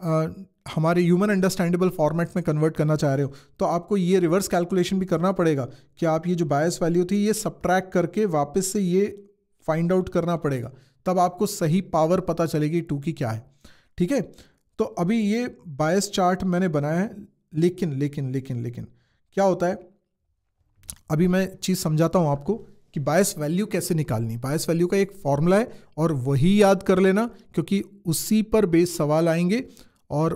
आ, हमारे ह्यूमन अंडरस्टैंडेबल फॉर्मेट में कन्वर्ट करना चाह रहे हो तो आपको ये रिवर्स कैलकुलेशन भी करना पड़ेगा कि आप ये जो बायस वैल्यू थी ये सब्ट्रैक करके वापस से ये फाइंड आउट करना पड़ेगा तब आपको सही पावर पता चलेगी टू की क्या है ठीक है तो अभी ये बायस चार्ट मैंने बनाया है लेकिन लेकिन लेकिन लेकिन क्या होता है अभी मैं चीज़ समझाता हूँ आपको कि बायस वैल्यू कैसे निकालनी बायस वैल्यू का एक फॉर्मूला है और वही याद कर लेना क्योंकि उसी पर बेस सवाल आएंगे और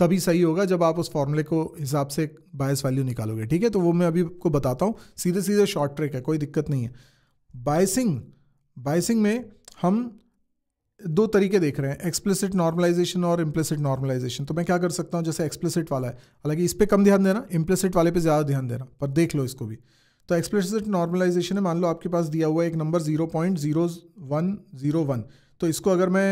तभी सही होगा जब आप उस फॉर्मूले को हिसाब से बायस वैल्यू निकालोगे ठीक है तो वो मैं अभी आपको बताता हूँ सीधे सीधे शॉर्ट ट्रेक है कोई दिक्कत नहीं है बायसिंग बायसिंग में हम दो तरीके देख रहे हैं एक्सप्लिसिट नॉर्मलाइजेशन और इम्प्लिसिट नॉर्मलाइजेशन तो मैं क्या कर सकता हूँ जैसे एक्सप्लिसिट वाला है हालांकि इस पर कम ध्यान देना इम्प्लिसिट वाले पर ज़्यादा ध्यान देना पर देख लो इसको भी तो एक्सप्लिसिट नॉर्मलाइजेशन है मान लो आपके पास दिया हुआ एक number zero point zero one zero one तो इसको अगर मैं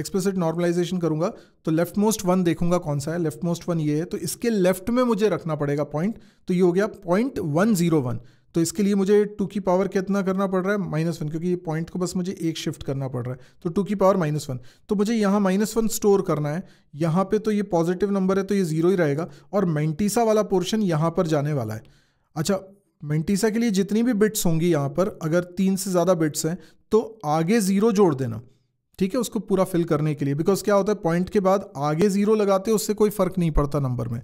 एक्सप्लिसिट नॉर्मलाइजेशन करूंगा तो लेफ्ट मोस्ट वन देखूंगा कौन सा है लेफ्ट मोस्ट वन ये है तो इसके लेफ्ट में मुझे रखना पड़ेगा पॉइंट तो ये हो गया पॉइंट वन जीरो वन तो इसके लिए मुझे टू की पावर कितना करना पड़ रहा है माइनस वन क्योंकि पॉइंट को बस मुझे एक शिफ्ट करना पड़ रहा है तो टू की पावर माइनस वन तो मुझे यहाँ माइनस वन स्टोर करना है यहाँ पे तो ये पॉजिटिव नंबर है तो ये जीरो ही रहेगा और मैंटीसा वाला पोर्शन यहाँ पर जाने वाला है अच्छा मेंटीसा के लिए जितनी भी बिट्स होंगी यहाँ पर अगर तीन से ज़्यादा बिट्स हैं तो आगे ज़ीरो जोड़ देना ठीक है उसको पूरा फिल करने के लिए बिकॉज क्या होता है पॉइंट के बाद आगे ज़ीरो लगाते उससे कोई फ़र्क नहीं पड़ता नंबर में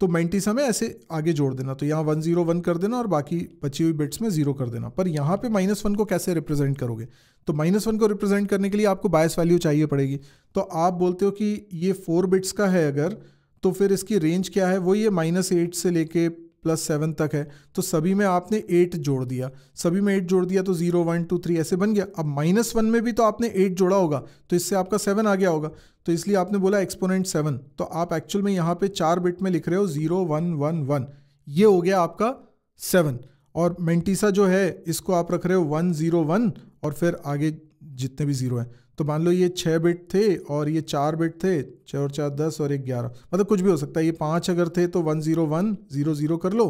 तो मेंटीसा में ऐसे आगे जोड़ देना तो यहाँ वन जीरो वन कर देना और बाकी बची हुई बिट्स में जीरो कर देना पर यहाँ पे माइनस वन को कैसे रिप्रेजेंट करोगे तो माइनस वन को रिप्रेजेंट करने के लिए आपको बायस वैल्यू चाहिए पड़ेगी तो आप बोलते हो कि ये फोर बिट्स का है अगर तो फिर इसकी रेंज क्या है वो ये माइनस एट से लेके प्लस सेवन तक है तो सभी में आपने एट जोड़ दिया सभी में एट जोड़ दिया तो जीरो वन टू थ्री ऐसे बन गया अब माइनस वन में भी तो आपने एट जोड़ा होगा तो इससे आपका सेवन आ गया होगा तो इसलिए आपने बोला एक्सपोनेंट सेवन तो आप एक्चुअल में यहाँ पे चार बिट में लिख रहे हो जीरो वन वन वन ये हो गया आपका सेवन और मेंटिसा जो है इसको आप रख रहे हो वन जीरो वन और फिर आगे जितने भी जीरो हैं तो मान लो ये छः बिट थे और ये चार बिट थे छः और चार दस और एक ग्यारह मतलब कुछ भी हो सकता है ये पाँच अगर थे तो one zero one zero zero कर लो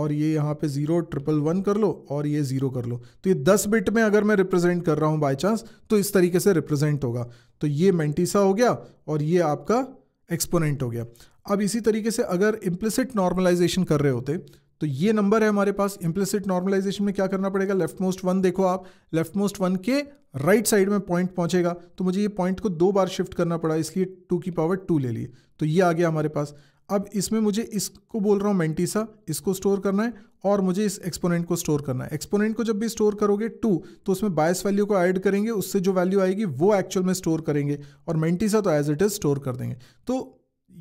और ये यहाँ पे ज़ीरो ट्रिपल वन कर लो और ये ज़ीरो कर लो तो ये दस बिट में अगर मैं रिप्रेजेंट कर रहा हूँ बाई चांस तो इस तरीके से रिप्रेजेंट होगा तो ये मेंटिसा हो गया और ये आपका एक्सपोनेंट हो गया अब इसी तरीके से अगर इम्प्लिसिट नॉर्मलाइजेशन कर रहे होते तो ये नंबर है हमारे पास इम्प्लिसिट नॉर्मलाइजेशन में क्या करना पड़ेगा लेफ्ट मोस्ट वन देखो आप लेफ्ट मोस्ट वन के राइट right साइड में पॉइंट पहुंचेगा तो मुझे ये पॉइंट को दो बार शिफ्ट करना पड़ा इसलिए टू की पावर टू ले लिए तो ये आ गया हमारे पास अब इसमें मुझे इसको बोल रहा हूँ मेंटिसा इसको स्टोर करना है और मुझे इस एक्सपोनेंट को स्टोर करना है एक्सपोनेंट को जब भी स्टोर करोगे टू तो उसमें बायस वैल्यू को ऐड करेंगे उससे जो वैल्यू आएगी वो एक्चुअल में स्टोर करेंगे और मेंटिसा तो एज इट इज़ स्टोर कर देंगे तो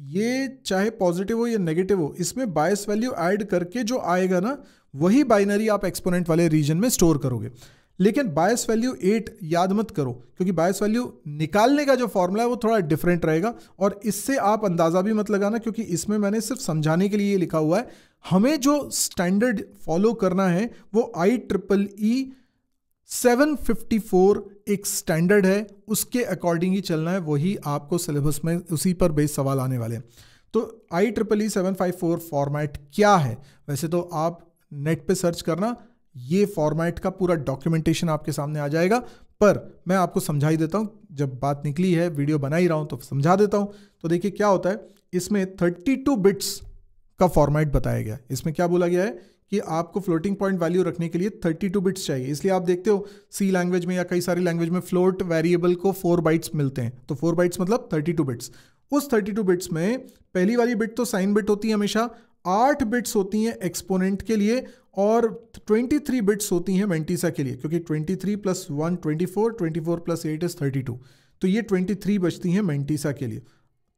ये चाहे पॉजिटिव हो या नेगेटिव हो इसमें बायस वैल्यू ऐड करके जो आएगा ना वही बाइनरी आप एक्सपोनेंट वाले रीजन में स्टोर करोगे लेकिन बायस वैल्यू एट याद मत करो क्योंकि बायस वैल्यू निकालने का जो फॉर्मूला है वो थोड़ा डिफरेंट रहेगा और इससे आप अंदाज़ा भी मत लगाना क्योंकि इसमें मैंने सिर्फ समझाने के लिए ये लिखा हुआ है हमें जो स्टैंडर्ड फॉलो करना है वो आई ट्रिपल ई 754 एक स्टैंडर्ड है उसके अकॉर्डिंग ही चलना है वही आपको सिलेबस में उसी पर बेस सवाल आने वाले हैं तो I triple E seven five four format क्या है वैसे तो आप नेट पे सर्च करना ये फॉर्मेट का पूरा डॉक्यूमेंटेशन आपके सामने आ जाएगा पर मैं आपको समझा ही देता हूँ जब बात निकली है वीडियो बना ही रहा हूँ तो समझा देता हूँ तो देखिए क्या होता है इसमें 32 बिट्स का फॉर्मेट बताया गया इसमें क्या बोला गया है कि आपको फ्लोटिंग पॉइंट वैल्यू रखने के लिए 32 बिट्स चाहिए इसलिए आप देखते हो सी लैंग्वेज में या कई सारी लैंग्वेज में फ्लोट वेरिएबल को फोर बाइट्स मिलते हैं तो फोर बाइट्स मतलब 32 बिट्स उस 32 बिट्स में पहली वाली बिट तो साइन बिट होती है हमेशा आठ बिट्स होती हैं एक्सपोनेंट के लिए और 23 बिट्स होती हैं मेंटिसा के लिए क्योंकि 23 three plus one twenty four twenty four plus eight is thirty two तो ये 23 बचती हैं मेंटिसा के लिए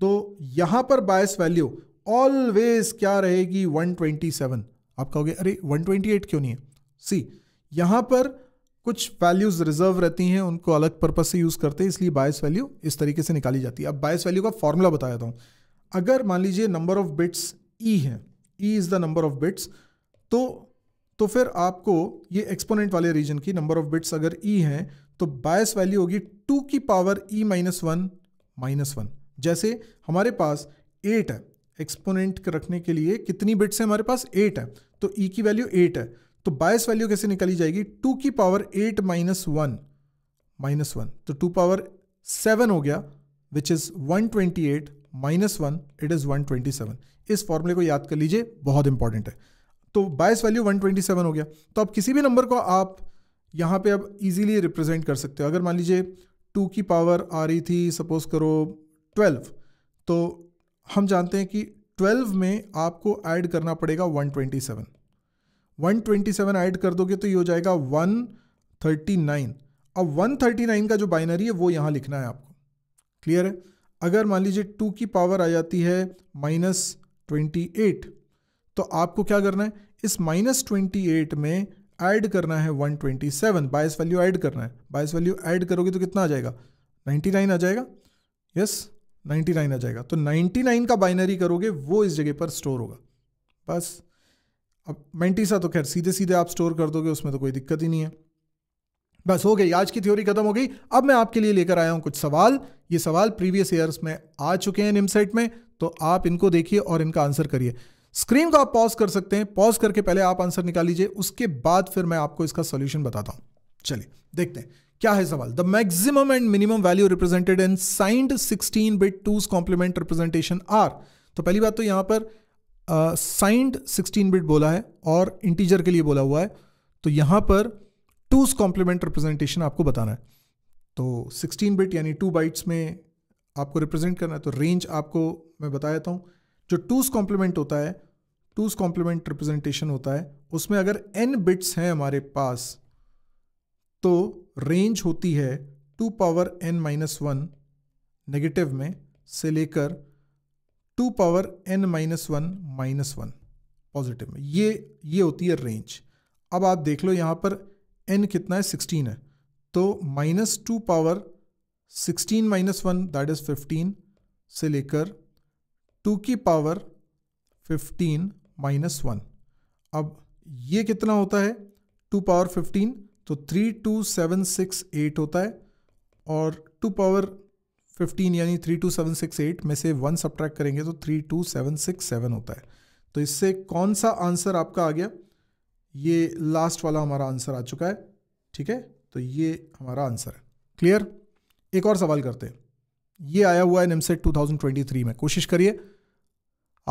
तो यहाँ पर बायस वैल्यू ऑलवेज क्या रहेगी 127 आप कहोगे अरे 128 क्यों नहीं है सी यहाँ पर कुछ वैल्यूज़ रिजर्व रहती हैं उनको अलग पर्पज से यूज़ करते हैं इसलिए बायस वैल्यू इस तरीके से निकाली जाती है अब बायस वैल्यू का फॉर्मूला बता देता हूँ अगर मान लीजिए नंबर ऑफ बिट्स ई है E is the number of bits तो तो फिर आपको ये एक्सपोनेंट वाले रीजन की नंबर ऑफ बिट्स अगर ई e हैं तो बायस वैल्यू होगी टू की power E minus one minus one जैसे हमारे पास एट है एक्सपोनेंट रखने के लिए कितनी बिट्स हैं हमारे पास एट है तो ई e की वैल्यू एट है तो बायस वैल्यू कैसे निकाली जाएगी टू की power eight minus one minus one तो टू पावर सेवन हो गया which is one twenty eight minus one it is one twenty seven इस फॉर्मूले को याद कर लीजिए बहुत इंपॉर्टेंट है तो bias value one twenty seven हो गया तो आप किसी भी नंबर को आप यहाँ पे अब इजीली रिप्रेजेंट कर सकते हो अगर मान लीजिए टू की पावर आ रही थी सपोज करो ट्वेल्व तो हम जानते हैं कि ट्वेल्व में आपको ऐड करना पड़ेगा one twenty seven one twenty seven add कर दोगे तो ये हो जाएगा वन थर्टी नाइन अब वन थर्टी नाइन का जो बाइनरी है वो यहाँ लिखना है आपको क्लियर है अगर मान लीजिए टू की पावर आ जाती है माइनस ट्वेंटी एट तो आपको क्या करना है इस माइनस ट्वेंटी एट में ऐड करना है one twenty seven bias value add करना है बाइस वैल्यू ऐड करोगे तो कितना आ जाएगा नाइन्टी नाइन आ जाएगा यस yes? 99 आ जाएगा तो 99 का बाइनरी करोगे वो इस जगह पर स्टोर होगा बस अब मेंटीसा तो खैर सीधे सीधे आप स्टोर कर दोगे उसमें तो कोई दिक्कत ही नहीं है बस हो गई आज की थ्योरी खत्म हो गई अब मैं आपके लिए लेकर आया हूं कुछ सवाल ये सवाल प्रीवियस ईयर्स में आ चुके हैं निमसेट में तो आप इनको देखिए और इनका आंसर करिए स्क्रीन को आप पॉज कर सकते हैं पॉज करके पहले आप आंसर निकाल लीजिए उसके बाद फिर मैं आपको इसका सोल्यूशन बताता हूँ चलिए देखते हैं क्या है सवाल the maximum and minimum value represented in signed sixteen bit two's complement representation are तो पहली बात तो यहां पर साइंड सिक्सटीन बिट बोला है और इंटीजर के लिए बोला हुआ है तो यहां पर टूज कॉम्प्लीमेंट रिप्रेजेंटेशन आपको बताना है तो सिक्सटीन बिट यानी टू बाइट्स में आपको रिप्रेजेंट करना है तो रेंज आपको मैं बता देता हूं जो टूज कॉम्प्लीमेंट होता है टूज कॉम्प्लीमेंट रिप्रेजेंटेशन होता है उसमें अगर एन बिट्स हैं हमारे पास तो रेंज होती है two power N minus one negative में से लेकर two power N minus one minus one positive में ये ये होती है रेंज अब आप देख लो यहाँ पर एन कितना है सिक्सटीन है तो minus two power sixteen minus one that is fifteen से लेकर टू की पावर फिफ्टीन माइनस वन अब ये कितना होता है टू पावर फिफ्टीन तो three two seven six eight होता है और टू पावर फिफ्टीन यानी three two seven six eight में से वन सब्ट्रैक्ट करेंगे तो three two seven six seven होता है तो इससे कौन सा आंसर आपका आ गया ये लास्ट वाला हमारा आंसर आ चुका है ठीक है तो ये हमारा आंसर है क्लियर एक और सवाल करते हैं ये आया हुआ है निमसेट 2023 में कोशिश करिए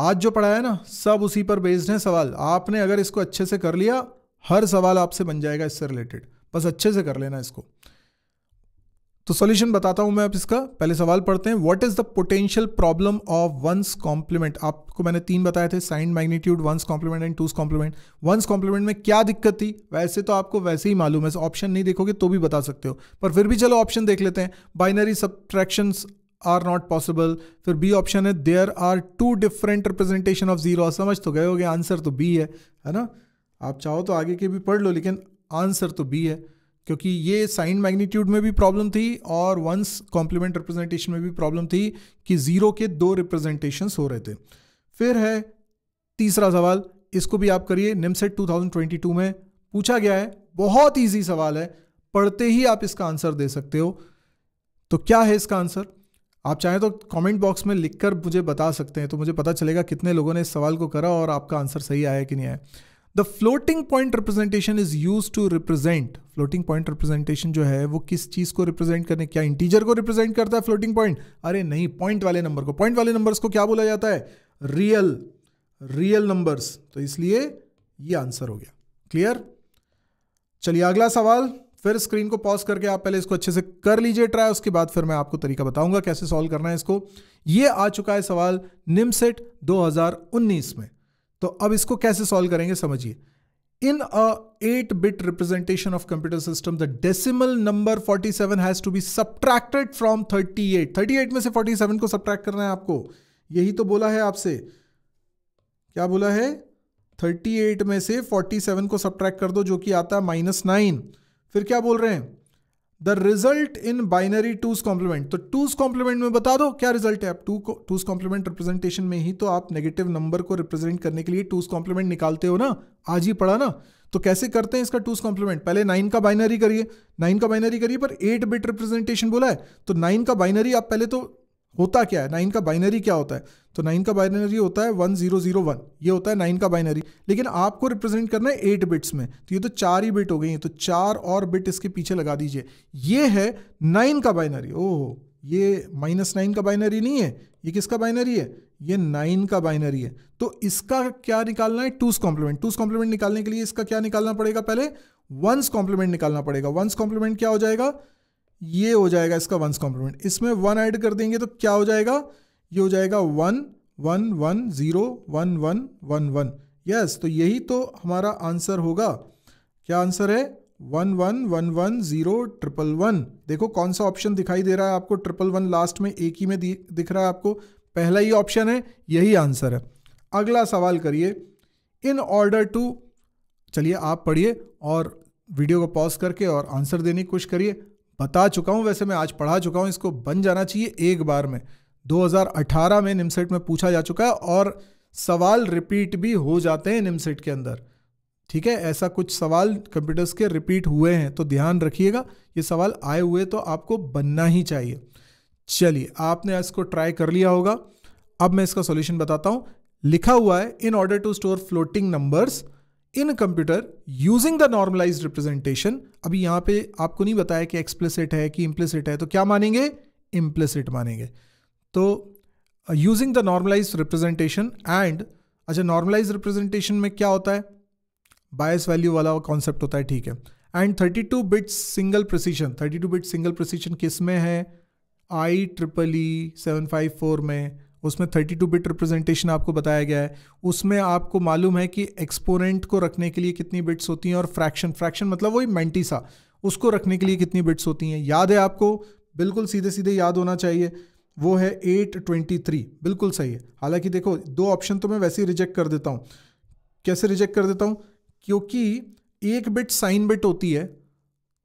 आज जो पढ़ाया ना सब उसी पर बेस्ड है सवाल आपने अगर इसको अच्छे से कर लिया हर सवाल आपसे बन जाएगा इससे रिलेटेड बस अच्छे से कर लेना इसको तो सॉल्यूशन बताता हूं मैं आप इसका पहले सवाल पढ़ते हैं what is the potential problem of one's complement आपको मैंने तीन बताए थे sign magnitude one's complement and two's complement one's complement में क्या दिक्कत थी वैसे तो आपको वैसे ही मालूम है ऑप्शन नहीं देखोगे तो भी बता सकते हो पर फिर भी चलो ऑप्शन देख लेते हैं binary subtraction are not possible फिर बी ऑप्शन है there are two different representation of zero समझ तो गए होगे आंसर तो बी है है ना आप चाहो तो आगे के भी पढ़ लो लेकिन आंसर तो बी है क्योंकि ये साइन मैग्नीट्यूड में भी प्रॉब्लम थी और वंस कॉम्प्लीमेंट रिप्रेजेंटेशन में भी प्रॉब्लम थी कि ज़ीरो के दो रिप्रेजेंटेशंस हो रहे थे फिर है तीसरा सवाल इसको भी आप करिए निमसेट 2022 में पूछा गया है बहुत ईजी सवाल है पढ़ते ही आप इसका आंसर दे सकते हो तो क्या है इसका आंसर आप चाहें तो कमेंट बॉक्स में लिखकर मुझे बता सकते हैं तो मुझे पता चलेगा कितने लोगों ने इस सवाल को करा और आपका आंसर सही आया कि नहीं आया the floating point representation is use to represent floating point representation जो है वो किस चीज को रिप्रेजेंट करने क्या इंटीजर को रिप्रेजेंट करता है फ्लोटिंग पॉइंट अरे नहीं पॉइंट वाले नंबर को पॉइंट वाले नंबर्स को क्या बोला जाता है रियल रियल नंबर्स तो इसलिए ये आंसर हो गया क्लियर चलिए अगला सवाल फिर स्क्रीन को पॉज करके आप पहले इसको अच्छे से कर लीजिए ट्राई उसके बाद फिर मैं आपको तरीका बताऊंगा कैसे सॉल्व करना है इसको ये आ चुका है सवाल निमसेट 2019 में तो अब इसको कैसे सॉल्व करेंगे समझिए in a eight bit representation of computer system the decimal number 47 seven has to be subtracted from 38 38 में से 47 को सब्ट्रैक्ट करना है आपको यही तो बोला है आपसे क्या बोला है 38 में से 47 को सब्ट्रैक्ट कर दो जो कि आता है माइनस नाइन फिर क्या बोल रहे हैं the result in binary two's complement तो टूज कॉम्प्लीमेंट में बता दो क्या रिजल्ट है आप टू टूज कॉम्प्लीमेंट रिप्रेजेंटेशन में ही तो आप नेगेटिव नंबर को रिप्रेजेंट करने के लिए टूज कॉम्प्लीमेंट निकालते हो ना आज ही पढ़ा ना तो कैसे करते हैं इसका टूज कॉम्प्लीमेंट पहले नाइन का बाइनरी करिए नाइन का बाइनरी करिए पर एट बिट रिप्रेजेंटेशन बोला है तो नाइन का बाइनरी आप पहले तो होता क्या है नाइन का बाइनरी क्या होता है तो नाइन का बाइनरी होता है वन जीरो जीरो वन ये होता है नाइन का बाइनरी लेकिन आपको रिप्रेजेंट करना है एट बिट्स में तो ये तो चार ही बिट हो गई है तो चार और बिट इसके पीछे लगा दीजिए ये है नाइन का बाइनरी ओहो ये माइनस नाइन का बाइनरी नहीं है ये किसका बाइनरी है ये नाइन का बाइनरी है तो इसका क्या निकालना है टूस कॉम्प्लीमेंट टूस कॉम्प्लीमेंट निकालने के लिए इसका क्या निकालना पड़ेगा पहले वंस कॉम्प्लीमेंट निकालना पड़ेगा वंस कॉम्प्लीमेंट क्या हो जाएगा ये हो जाएगा इसका वंस कॉम्प्लीमेंट इसमें वन ऐड कर देंगे तो क्या हो जाएगा ये हो जाएगा one one one zero one one one one yes तो यही तो हमारा आंसर होगा क्या आंसर है one one one one zero triple one देखो कौन सा ऑप्शन दिखाई दे रहा है आपको ट्रिपल वन लास्ट में एक ही में दिख रहा है आपको पहला ही ऑप्शन है यही आंसर है अगला सवाल करिए इन ऑर्डर टू चलिए आप पढ़िए और वीडियो को पॉज करके और आंसर देने की कोशिश करिए बता चुका हूँ वैसे मैं आज पढ़ा चुका हूँ इसको बन जाना चाहिए एक बार में 2018 में निमसेट में पूछा जा चुका है और सवाल रिपीट भी हो जाते हैं निमसेट के अंदर ठीक है ऐसा कुछ सवाल कंप्यूटर्स के रिपीट हुए हैं तो ध्यान रखिएगा ये सवाल आए हुए तो आपको बनना ही चाहिए चलिए आपने इसको ट्राई कर लिया होगा अब मैं इसका सॉल्यूशन बताता हूँ लिखा हुआ है in order to store floating numbers in computer using the normalize representation अभी यहां पे आपको नहीं बताया कि एक्सप्लिसिट है कि इम्प्लिसिट है तो क्या मानेंगे इम्प्लिसिट मानेंगे तो using the normalize representation and अच्छा नॉर्मलाइज रिप्रेजेंटेशन में क्या होता है बायस वैल्यू वाला कॉन्सेप्ट होता है ठीक है and 32 bits single precision 32 bit single precision किस में है I triple E seven five four में उसमें 32 बिट रिप्रेजेंटेशन आपको बताया गया है उसमें आपको मालूम है कि एक्सपोनेंट को रखने के लिए कितनी बिट्स होती हैं और फ्रैक्शन फ्रैक्शन मतलब वही मेंटीसा उसको रखने के लिए कितनी बिट्स होती हैं याद है आपको बिल्कुल सीधे सीधे याद होना चाहिए वो है एट ट्वेंटी थ्री बिल्कुल सही है हालांकि देखो दो ऑप्शन तो मैं वैसे ही रिजेक्ट कर देता हूँ कैसे रिजेक्ट कर देता हूँ क्योंकि एक बिट साइन बिट होती है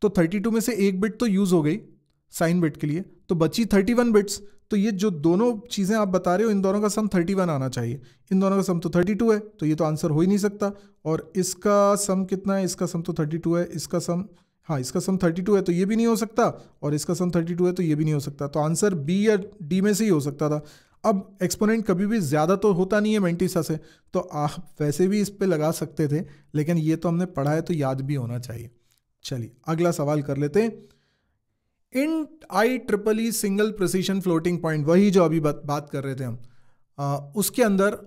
तो थर्टी टू में से एक बिट तो यूज़ हो गई साइन बिट के लिए तो बची थर्टी वन बिट्स तो ये जो दोनों चीज़ें आप बता रहे हो इन दोनों का सम 31 आना चाहिए इन दोनों का सम तो 32 है तो ये तो आंसर हो ही नहीं सकता और इसका सम कितना है इसका सम तो 32 है इसका सम हाँ इसका सम 32 है तो ये भी नहीं हो सकता और इसका सम 32 है तो ये भी नहीं हो सकता तो आंसर बी या डी में से ही हो सकता था अब एक्सपोनेंट कभी भी ज़्यादा तो होता नहीं है मेंटिसा से तो आप वैसे भी इस पर लगा सकते थे लेकिन ये तो हमने पढ़ा है तो याद भी होना चाहिए चलिए अगला सवाल कर लेते हैं in I triple E single precision floating point वही जो अभी बात बात कर रहे थे हम आ, उसके अंदर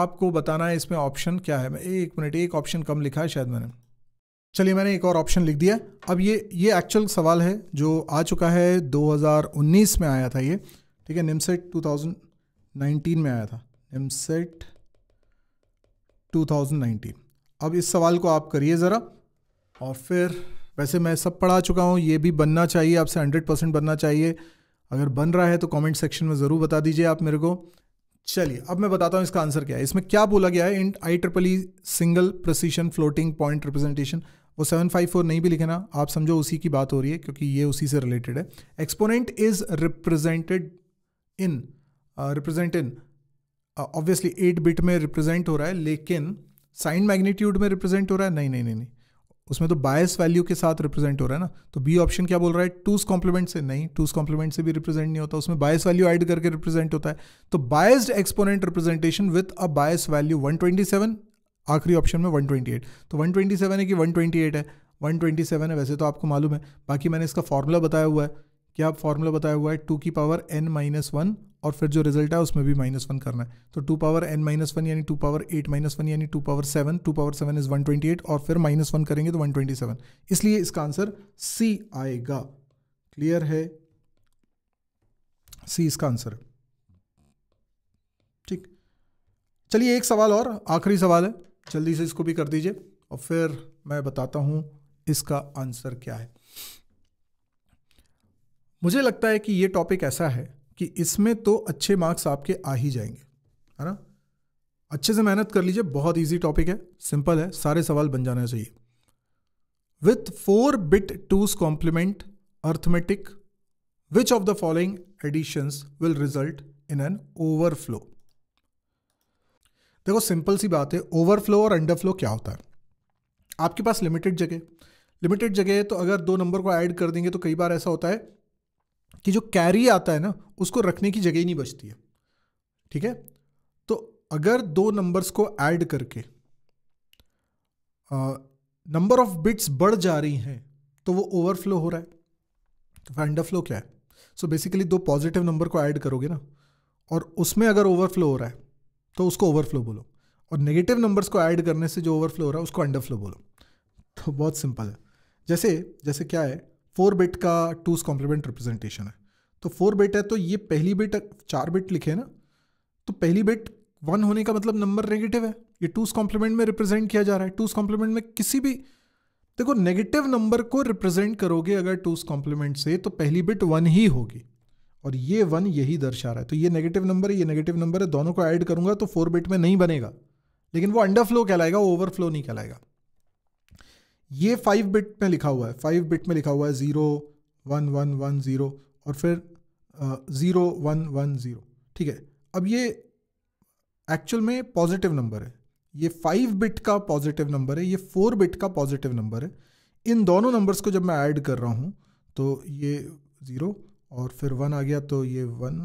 आपको बताना है इसमें ऑप्शन क्या है मैं एक मिनट एक ऑप्शन कम लिखा है शायद मैंने चलिए मैंने एक और ऑप्शन लिख दिया अब ये ये एक्चुअल सवाल है जो आ चुका है 2019 में आया था ये ठीक है निमसेट 2019 में आया था निमसेट 2019 अब इस सवाल को आप करिए ज़रा और फिर वैसे मैं सब पढ़ा चुका हूँ ये भी बनना चाहिए आपसे हंड्रेड परसेंट बनना चाहिए अगर बन रहा है तो कमेंट सेक्शन में ज़रूर बता दीजिए आप मेरे को चलिए अब मैं बताता हूँ इसका आंसर क्या है इसमें क्या बोला गया है in I triple E single precision floating point representation वो सेवन फाइव फोर नहीं भी लिखे ना आप समझो उसी की बात हो रही है क्योंकि ये उसी से रिलेटेड है exponent is represented in represent in obviously eight bit में रिप्रेजेंट हो रहा है लेकिन साइन मैग्नीट्यूड में रिप्रेजेंट हो रहा है नहीं नहीं नहीं नहीं उसमें तो बायस वैल्यू के साथ रिप्रेजेंट हो रहा है ना तो बी ऑप्शन क्या बोल रहा है टूज कॉम्प्लीमेंट से नहीं टूज कॉम्प्लीमेंट से भी रिप्रेजेंट नहीं होता उसमें बायस वैल्यू ऐड करके रिप्रेजेंट होता है तो biased exponent representation with a bias value 127 आखिरी ऑप्शन में 128 तो 127 है कि 128 है 127 है वैसे तो आपको मालूम है बाकी मैंने इसका फॉर्मूला बताया हुआ है क्या फॉर्मूला बताया हुआ है टू की पावर एन माइनस वन और फिर जो रिजल्ट है उसमें भी माइनस वन करना है तो two power N minus one यानी two power eight minus one यानी two power seven two power seven is one twenty eight और फिर माइनस वन करेंगे तो वन ट्वेंटी सेवन इसलिए इसका आंसर सी आएगा क्लियर है सी इसका आंसर ठीक चलिए एक सवाल और आखिरी सवाल है जल्दी से इसको भी कर दीजिए और फिर मैं बताता हूं इसका आंसर क्या है मुझे लगता है कि ये टॉपिक ऐसा है कि इसमें तो अच्छे मार्क्स आपके आ ही जाएंगे है ना अच्छे से मेहनत कर लीजिए बहुत इजी टॉपिक है सिंपल है सारे सवाल बन जाना चाहिए with four bit two's complement arithmetic which of the following additions will result in an overflow देखो सिंपल सी बात है ओवरफ्लो और अंडरफ्लो क्या होता है आपके पास लिमिटेड जगह लिमिटेड जगह है तो अगर दो नंबर को ऐड कर देंगे तो कई बार ऐसा होता है कि जो कैरी आता है ना उसको रखने की जगह ही नहीं बचती है ठीक है तो अगर दो नंबर्स को ऐड करके नंबर ऑफ बिट्स बढ़ जा रही हैं तो वो ओवरफ्लो हो रहा है तो फाइंड फ्लो क्या है सो so बेसिकली दो पॉजिटिव नंबर को ऐड करोगे ना और उसमें अगर ओवरफ्लो हो रहा है तो उसको ओवरफ्लो बोलो और नेगेटिव नंबर्स को ऐड करने से जो ओवरफ्लो हो रहा है उसको अंडरफ्लो बोलो तो बहुत सिंपल है जैसे जैसे क्या है फोर बिट का टूज कॉम्प्लीमेंट रिप्रेजेंटेशन है तो फोर बिट है तो ये पहली बिट चार बिट लिखे ना तो पहली बिट वन होने का मतलब नंबर नेगेटिव है ये टूज कॉम्प्लीमेंट में रिप्रेजेंट किया जा रहा है टूज कॉम्प्लीमेंट में किसी भी देखो नेगेटिव नंबर को रिप्रेजेंट करोगे अगर टूज कॉम्प्लीमेंट से तो पहली बिट वन ही होगी और ये वन यही दर्शा रहा है तो ये नेगेटिव नंबर है ये नेगेटिव नंबर है दोनों को ऐड करूंगा तो फोर बिट में नहीं बनेगा लेकिन वो अंडरफ्लो कहलाएगा ओवरफ्लो नहीं कहलाएगा ये फाइव बिट में लिखा हुआ है फाइव बिट में लिखा हुआ है zero one one one zero और फिर ज़ीरो वन वन ज़ीरो ठीक है अब ये एक्चुअल में पॉजिटिव नंबर है ये फाइव बिट का पॉजिटिव नंबर है ये फोर बिट का पॉजिटिव नंबर है इन दोनों नंबर्स को जब मैं ऐड कर रहा हूँ तो ये ज़ीरो और फिर वन आ गया तो ये वन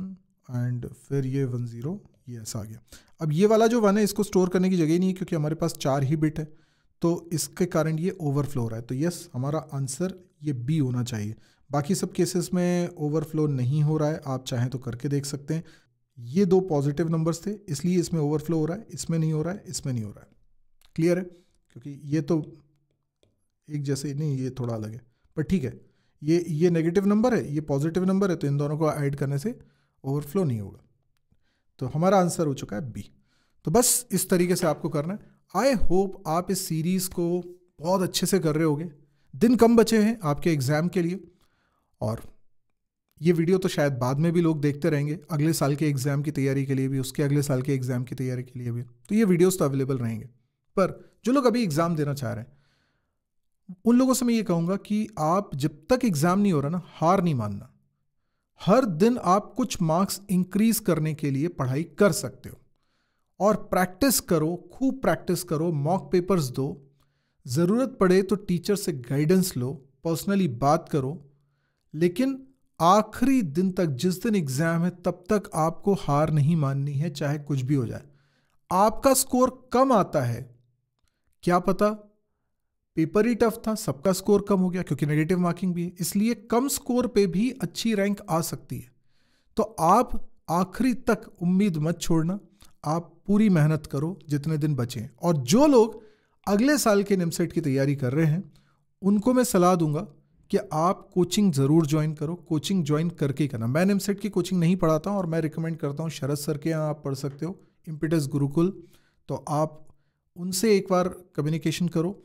एंड फिर ये वन ज़ीरो ये ऐसा आ गया अब ये वाला जो वन है इसको स्टोर करने की जगह ही नहीं है क्योंकि हमारे पास चार ही बिट है तो इसके कारण ये ओवरफ्लो हो रहा है तो यस हमारा आंसर ये बी होना चाहिए बाकी सब केसेस में ओवरफ्लो नहीं हो रहा है आप चाहें तो करके देख सकते हैं ये दो पॉजिटिव नंबर्स थे इसलिए इसमें ओवरफ्लो हो रहा है इसमें नहीं हो रहा है इसमें नहीं हो रहा है क्लियर है क्योंकि ये तो एक जैसे नहीं ये थोड़ा अलग है पर ठीक है ये ये नेगेटिव नंबर है ये पॉजिटिव नंबर है तो इन दोनों को ऐड करने से ओवरफ्लो नहीं होगा तो हमारा आंसर हो चुका है बी तो बस इस तरीके से आपको करना है आई होप आप इस सीरीज़ को बहुत अच्छे से कर रहे होगे दिन कम बचे हैं आपके एग्ज़ाम के लिए और ये वीडियो तो शायद बाद में भी लोग देखते रहेंगे अगले साल के एग्ज़ाम की तैयारी के लिए भी उसके अगले साल के एग्ज़ाम की तैयारी के लिए भी तो ये वीडियोज़ तो अवेलेबल रहेंगे पर जो लोग अभी एग्ज़ाम देना चाह रहे हैं उन लोगों से मैं ये कहूँगा कि आप जब तक एग्ज़ाम नहीं हो रहा ना हार नहीं मानना हर दिन आप कुछ मार्क्स इंक्रीज़ करने के लिए पढ़ाई कर सकते हो और प्रैक्टिस करो खूब प्रैक्टिस करो मॉक पेपर्स दो ज़रूरत पड़े तो टीचर से गाइडेंस लो पर्सनली बात करो लेकिन आखिरी दिन तक जिस दिन एग्ज़ाम है तब तक आपको हार नहीं माननी है चाहे कुछ भी हो जाए आपका स्कोर कम आता है क्या पता पेपर ही टफ था सबका स्कोर कम हो गया क्योंकि नेगेटिव मार्किंग भी है इसलिए कम स्कोर पे भी अच्छी रैंक आ सकती है तो आप आखिरी तक उम्मीद मत छोड़ना आप पूरी मेहनत करो जितने दिन बचें और जो लोग अगले साल के निमसेट की तैयारी कर रहे हैं उनको मैं सलाह दूंगा कि आप कोचिंग ज़रूर ज्वाइन करो कोचिंग ज्वाइन करके करना मैं निमसेट की कोचिंग नहीं पढ़ाता हूँ और मैं रिकमेंड करता हूँ शरद सर के यहाँ आप पढ़ सकते हो इम्पिटस गुरुकुल तो आप उनसे एक बार कम्युनिकेशन करो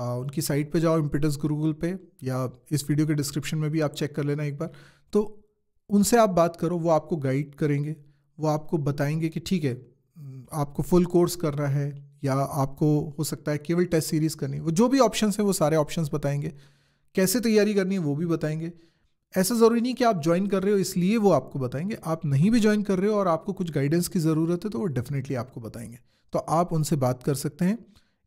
आ, उनकी साइट पे जाओ इम्पिटस गुरुकुल पे या इस वीडियो के डिस्क्रिप्शन में भी आप चेक कर लेना एक बार तो उनसे आप बात करो वो आपको गाइड करेंगे वो आपको बताएंगे कि ठीक है आपको फुल कोर्स करना है या आपको हो सकता है केवल टेस्ट सीरीज़ करनी वो जो भी ऑप्शन हैं वो सारे ऑप्शन बताएंगे कैसे तैयारी करनी है वो भी बताएंगे ऐसा ज़रूरी नहीं कि आप ज्वाइन कर रहे हो इसलिए वो आपको बताएंगे आप नहीं भी ज्वाइन कर रहे हो और आपको कुछ गाइडेंस की ज़रूरत है तो वो डेफिनेटली आपको बताएंगे तो आप उनसे बात कर सकते हैं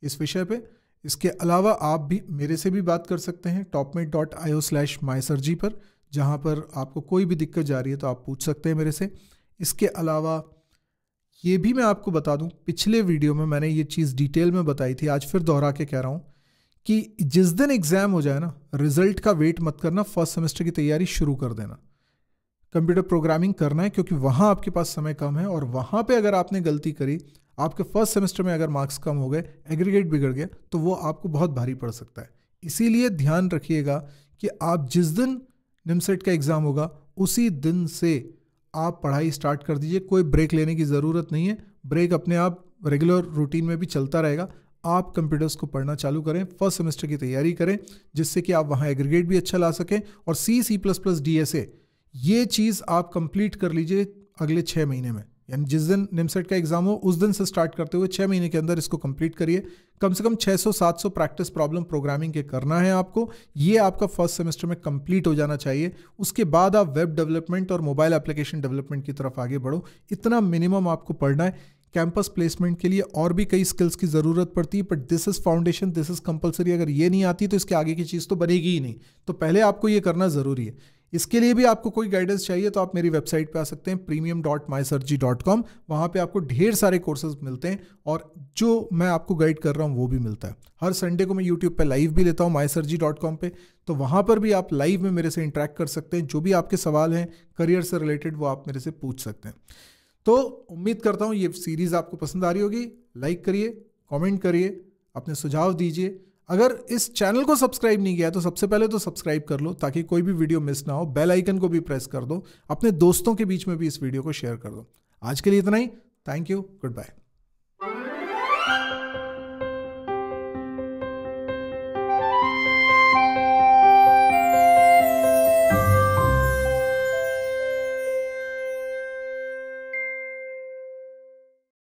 इस विषय पे इसके अलावा आप भी मेरे से भी बात कर सकते हैं Topmate dot I O slash my sir G पर जहाँ पर आपको कोई भी दिक्कत जा रही है तो आप पूछ सकते हैं मेरे से इसके अलावा ये भी मैं आपको बता दूं पिछले वीडियो में मैंने ये चीज़ डिटेल में बताई थी आज फिर दोहरा के कह रहा हूँ कि जिस दिन एग्ज़ाम हो जाए ना रिजल्ट का वेट मत करना फर्स्ट सेमेस्टर की तैयारी शुरू कर देना कंप्यूटर प्रोग्रामिंग करना है क्योंकि वहाँ आपके पास समय कम है और वहाँ पर अगर आपने गलती करी आपके फर्स्ट सेमेस्टर में अगर मार्क्स कम हो गए एग्रीगेट बिगड़ गया तो वो आपको बहुत भारी पड़ सकता है इसीलिए ध्यान रखिएगा कि आप जिस दिन निमसेट का एग्ज़ाम होगा उसी दिन से आप पढ़ाई स्टार्ट कर दीजिए कोई ब्रेक लेने की ज़रूरत नहीं है ब्रेक अपने आप रेगुलर रूटीन में भी चलता रहेगा आप कंप्यूटर्स को पढ़ना चालू करें फर्स्ट सेमेस्टर की तैयारी करें जिससे कि आप वहाँ एग्रीगेट भी अच्छा ला सकें और C C plus plus D S A ये चीज़ आप कंप्लीट कर लीजिए अगले छः महीने में यानी जिस दिन निमसेट का एग्ज़ाम हो उस दिन से स्टार्ट करते हुए छः महीने के अंदर इसको कंप्लीट करिए कम से कम 600-700 प्रैक्टिस प्रॉब्लम प्रोग्रामिंग के करना है आपको ये आपका फर्स्ट सेमेस्टर में कंप्लीट हो जाना चाहिए उसके बाद आप वेब डेवलपमेंट और मोबाइल एप्लीकेशन डेवलपमेंट की तरफ आगे बढ़ो इतना मिनिमम आपको पढ़ना है कैंपस प्लेसमेंट के लिए और भी कई स्किल्स की ज़रूरत पड़ती है but this is foundation this is compulsory अगर ये नहीं आती तो इसके आगे की चीज़ तो बनेगी ही नहीं तो पहले आपको ये करना ज़रूरी है इसके लिए भी आपको कोई गाइडेंस चाहिए तो आप मेरी वेबसाइट पे आ सकते हैं premium dot my sir G dot com वहाँ पर आपको ढेर सारे कोर्सेज मिलते हैं और जो मैं आपको गाइड कर रहा हूँ वो भी मिलता है हर संडे को मैं यूट्यूब पर लाइव भी लेता हूँ my sir G dot com पर तो वहाँ पर भी आप लाइव में मेरे से इंटरेक्ट कर सकते हैं जो भी आपके सवाल हैं करियर से रिलेटेड वो आप मेरे से पूछ सकते हैं तो उम्मीद करता हूँ ये सीरीज़ आपको पसंद आ रही होगी लाइक करिए कमेंट करिए अपने सुझाव दीजिए अगर इस चैनल को सब्सक्राइब नहीं किया तो सबसे पहले तो सब्सक्राइब कर लो ताकि कोई भी वीडियो मिस ना हो बेल आइकन को भी प्रेस कर दो अपने दोस्तों के बीच में भी इस वीडियो को शेयर कर दो आज के लिए इतना ही थैंक यू गुड बाय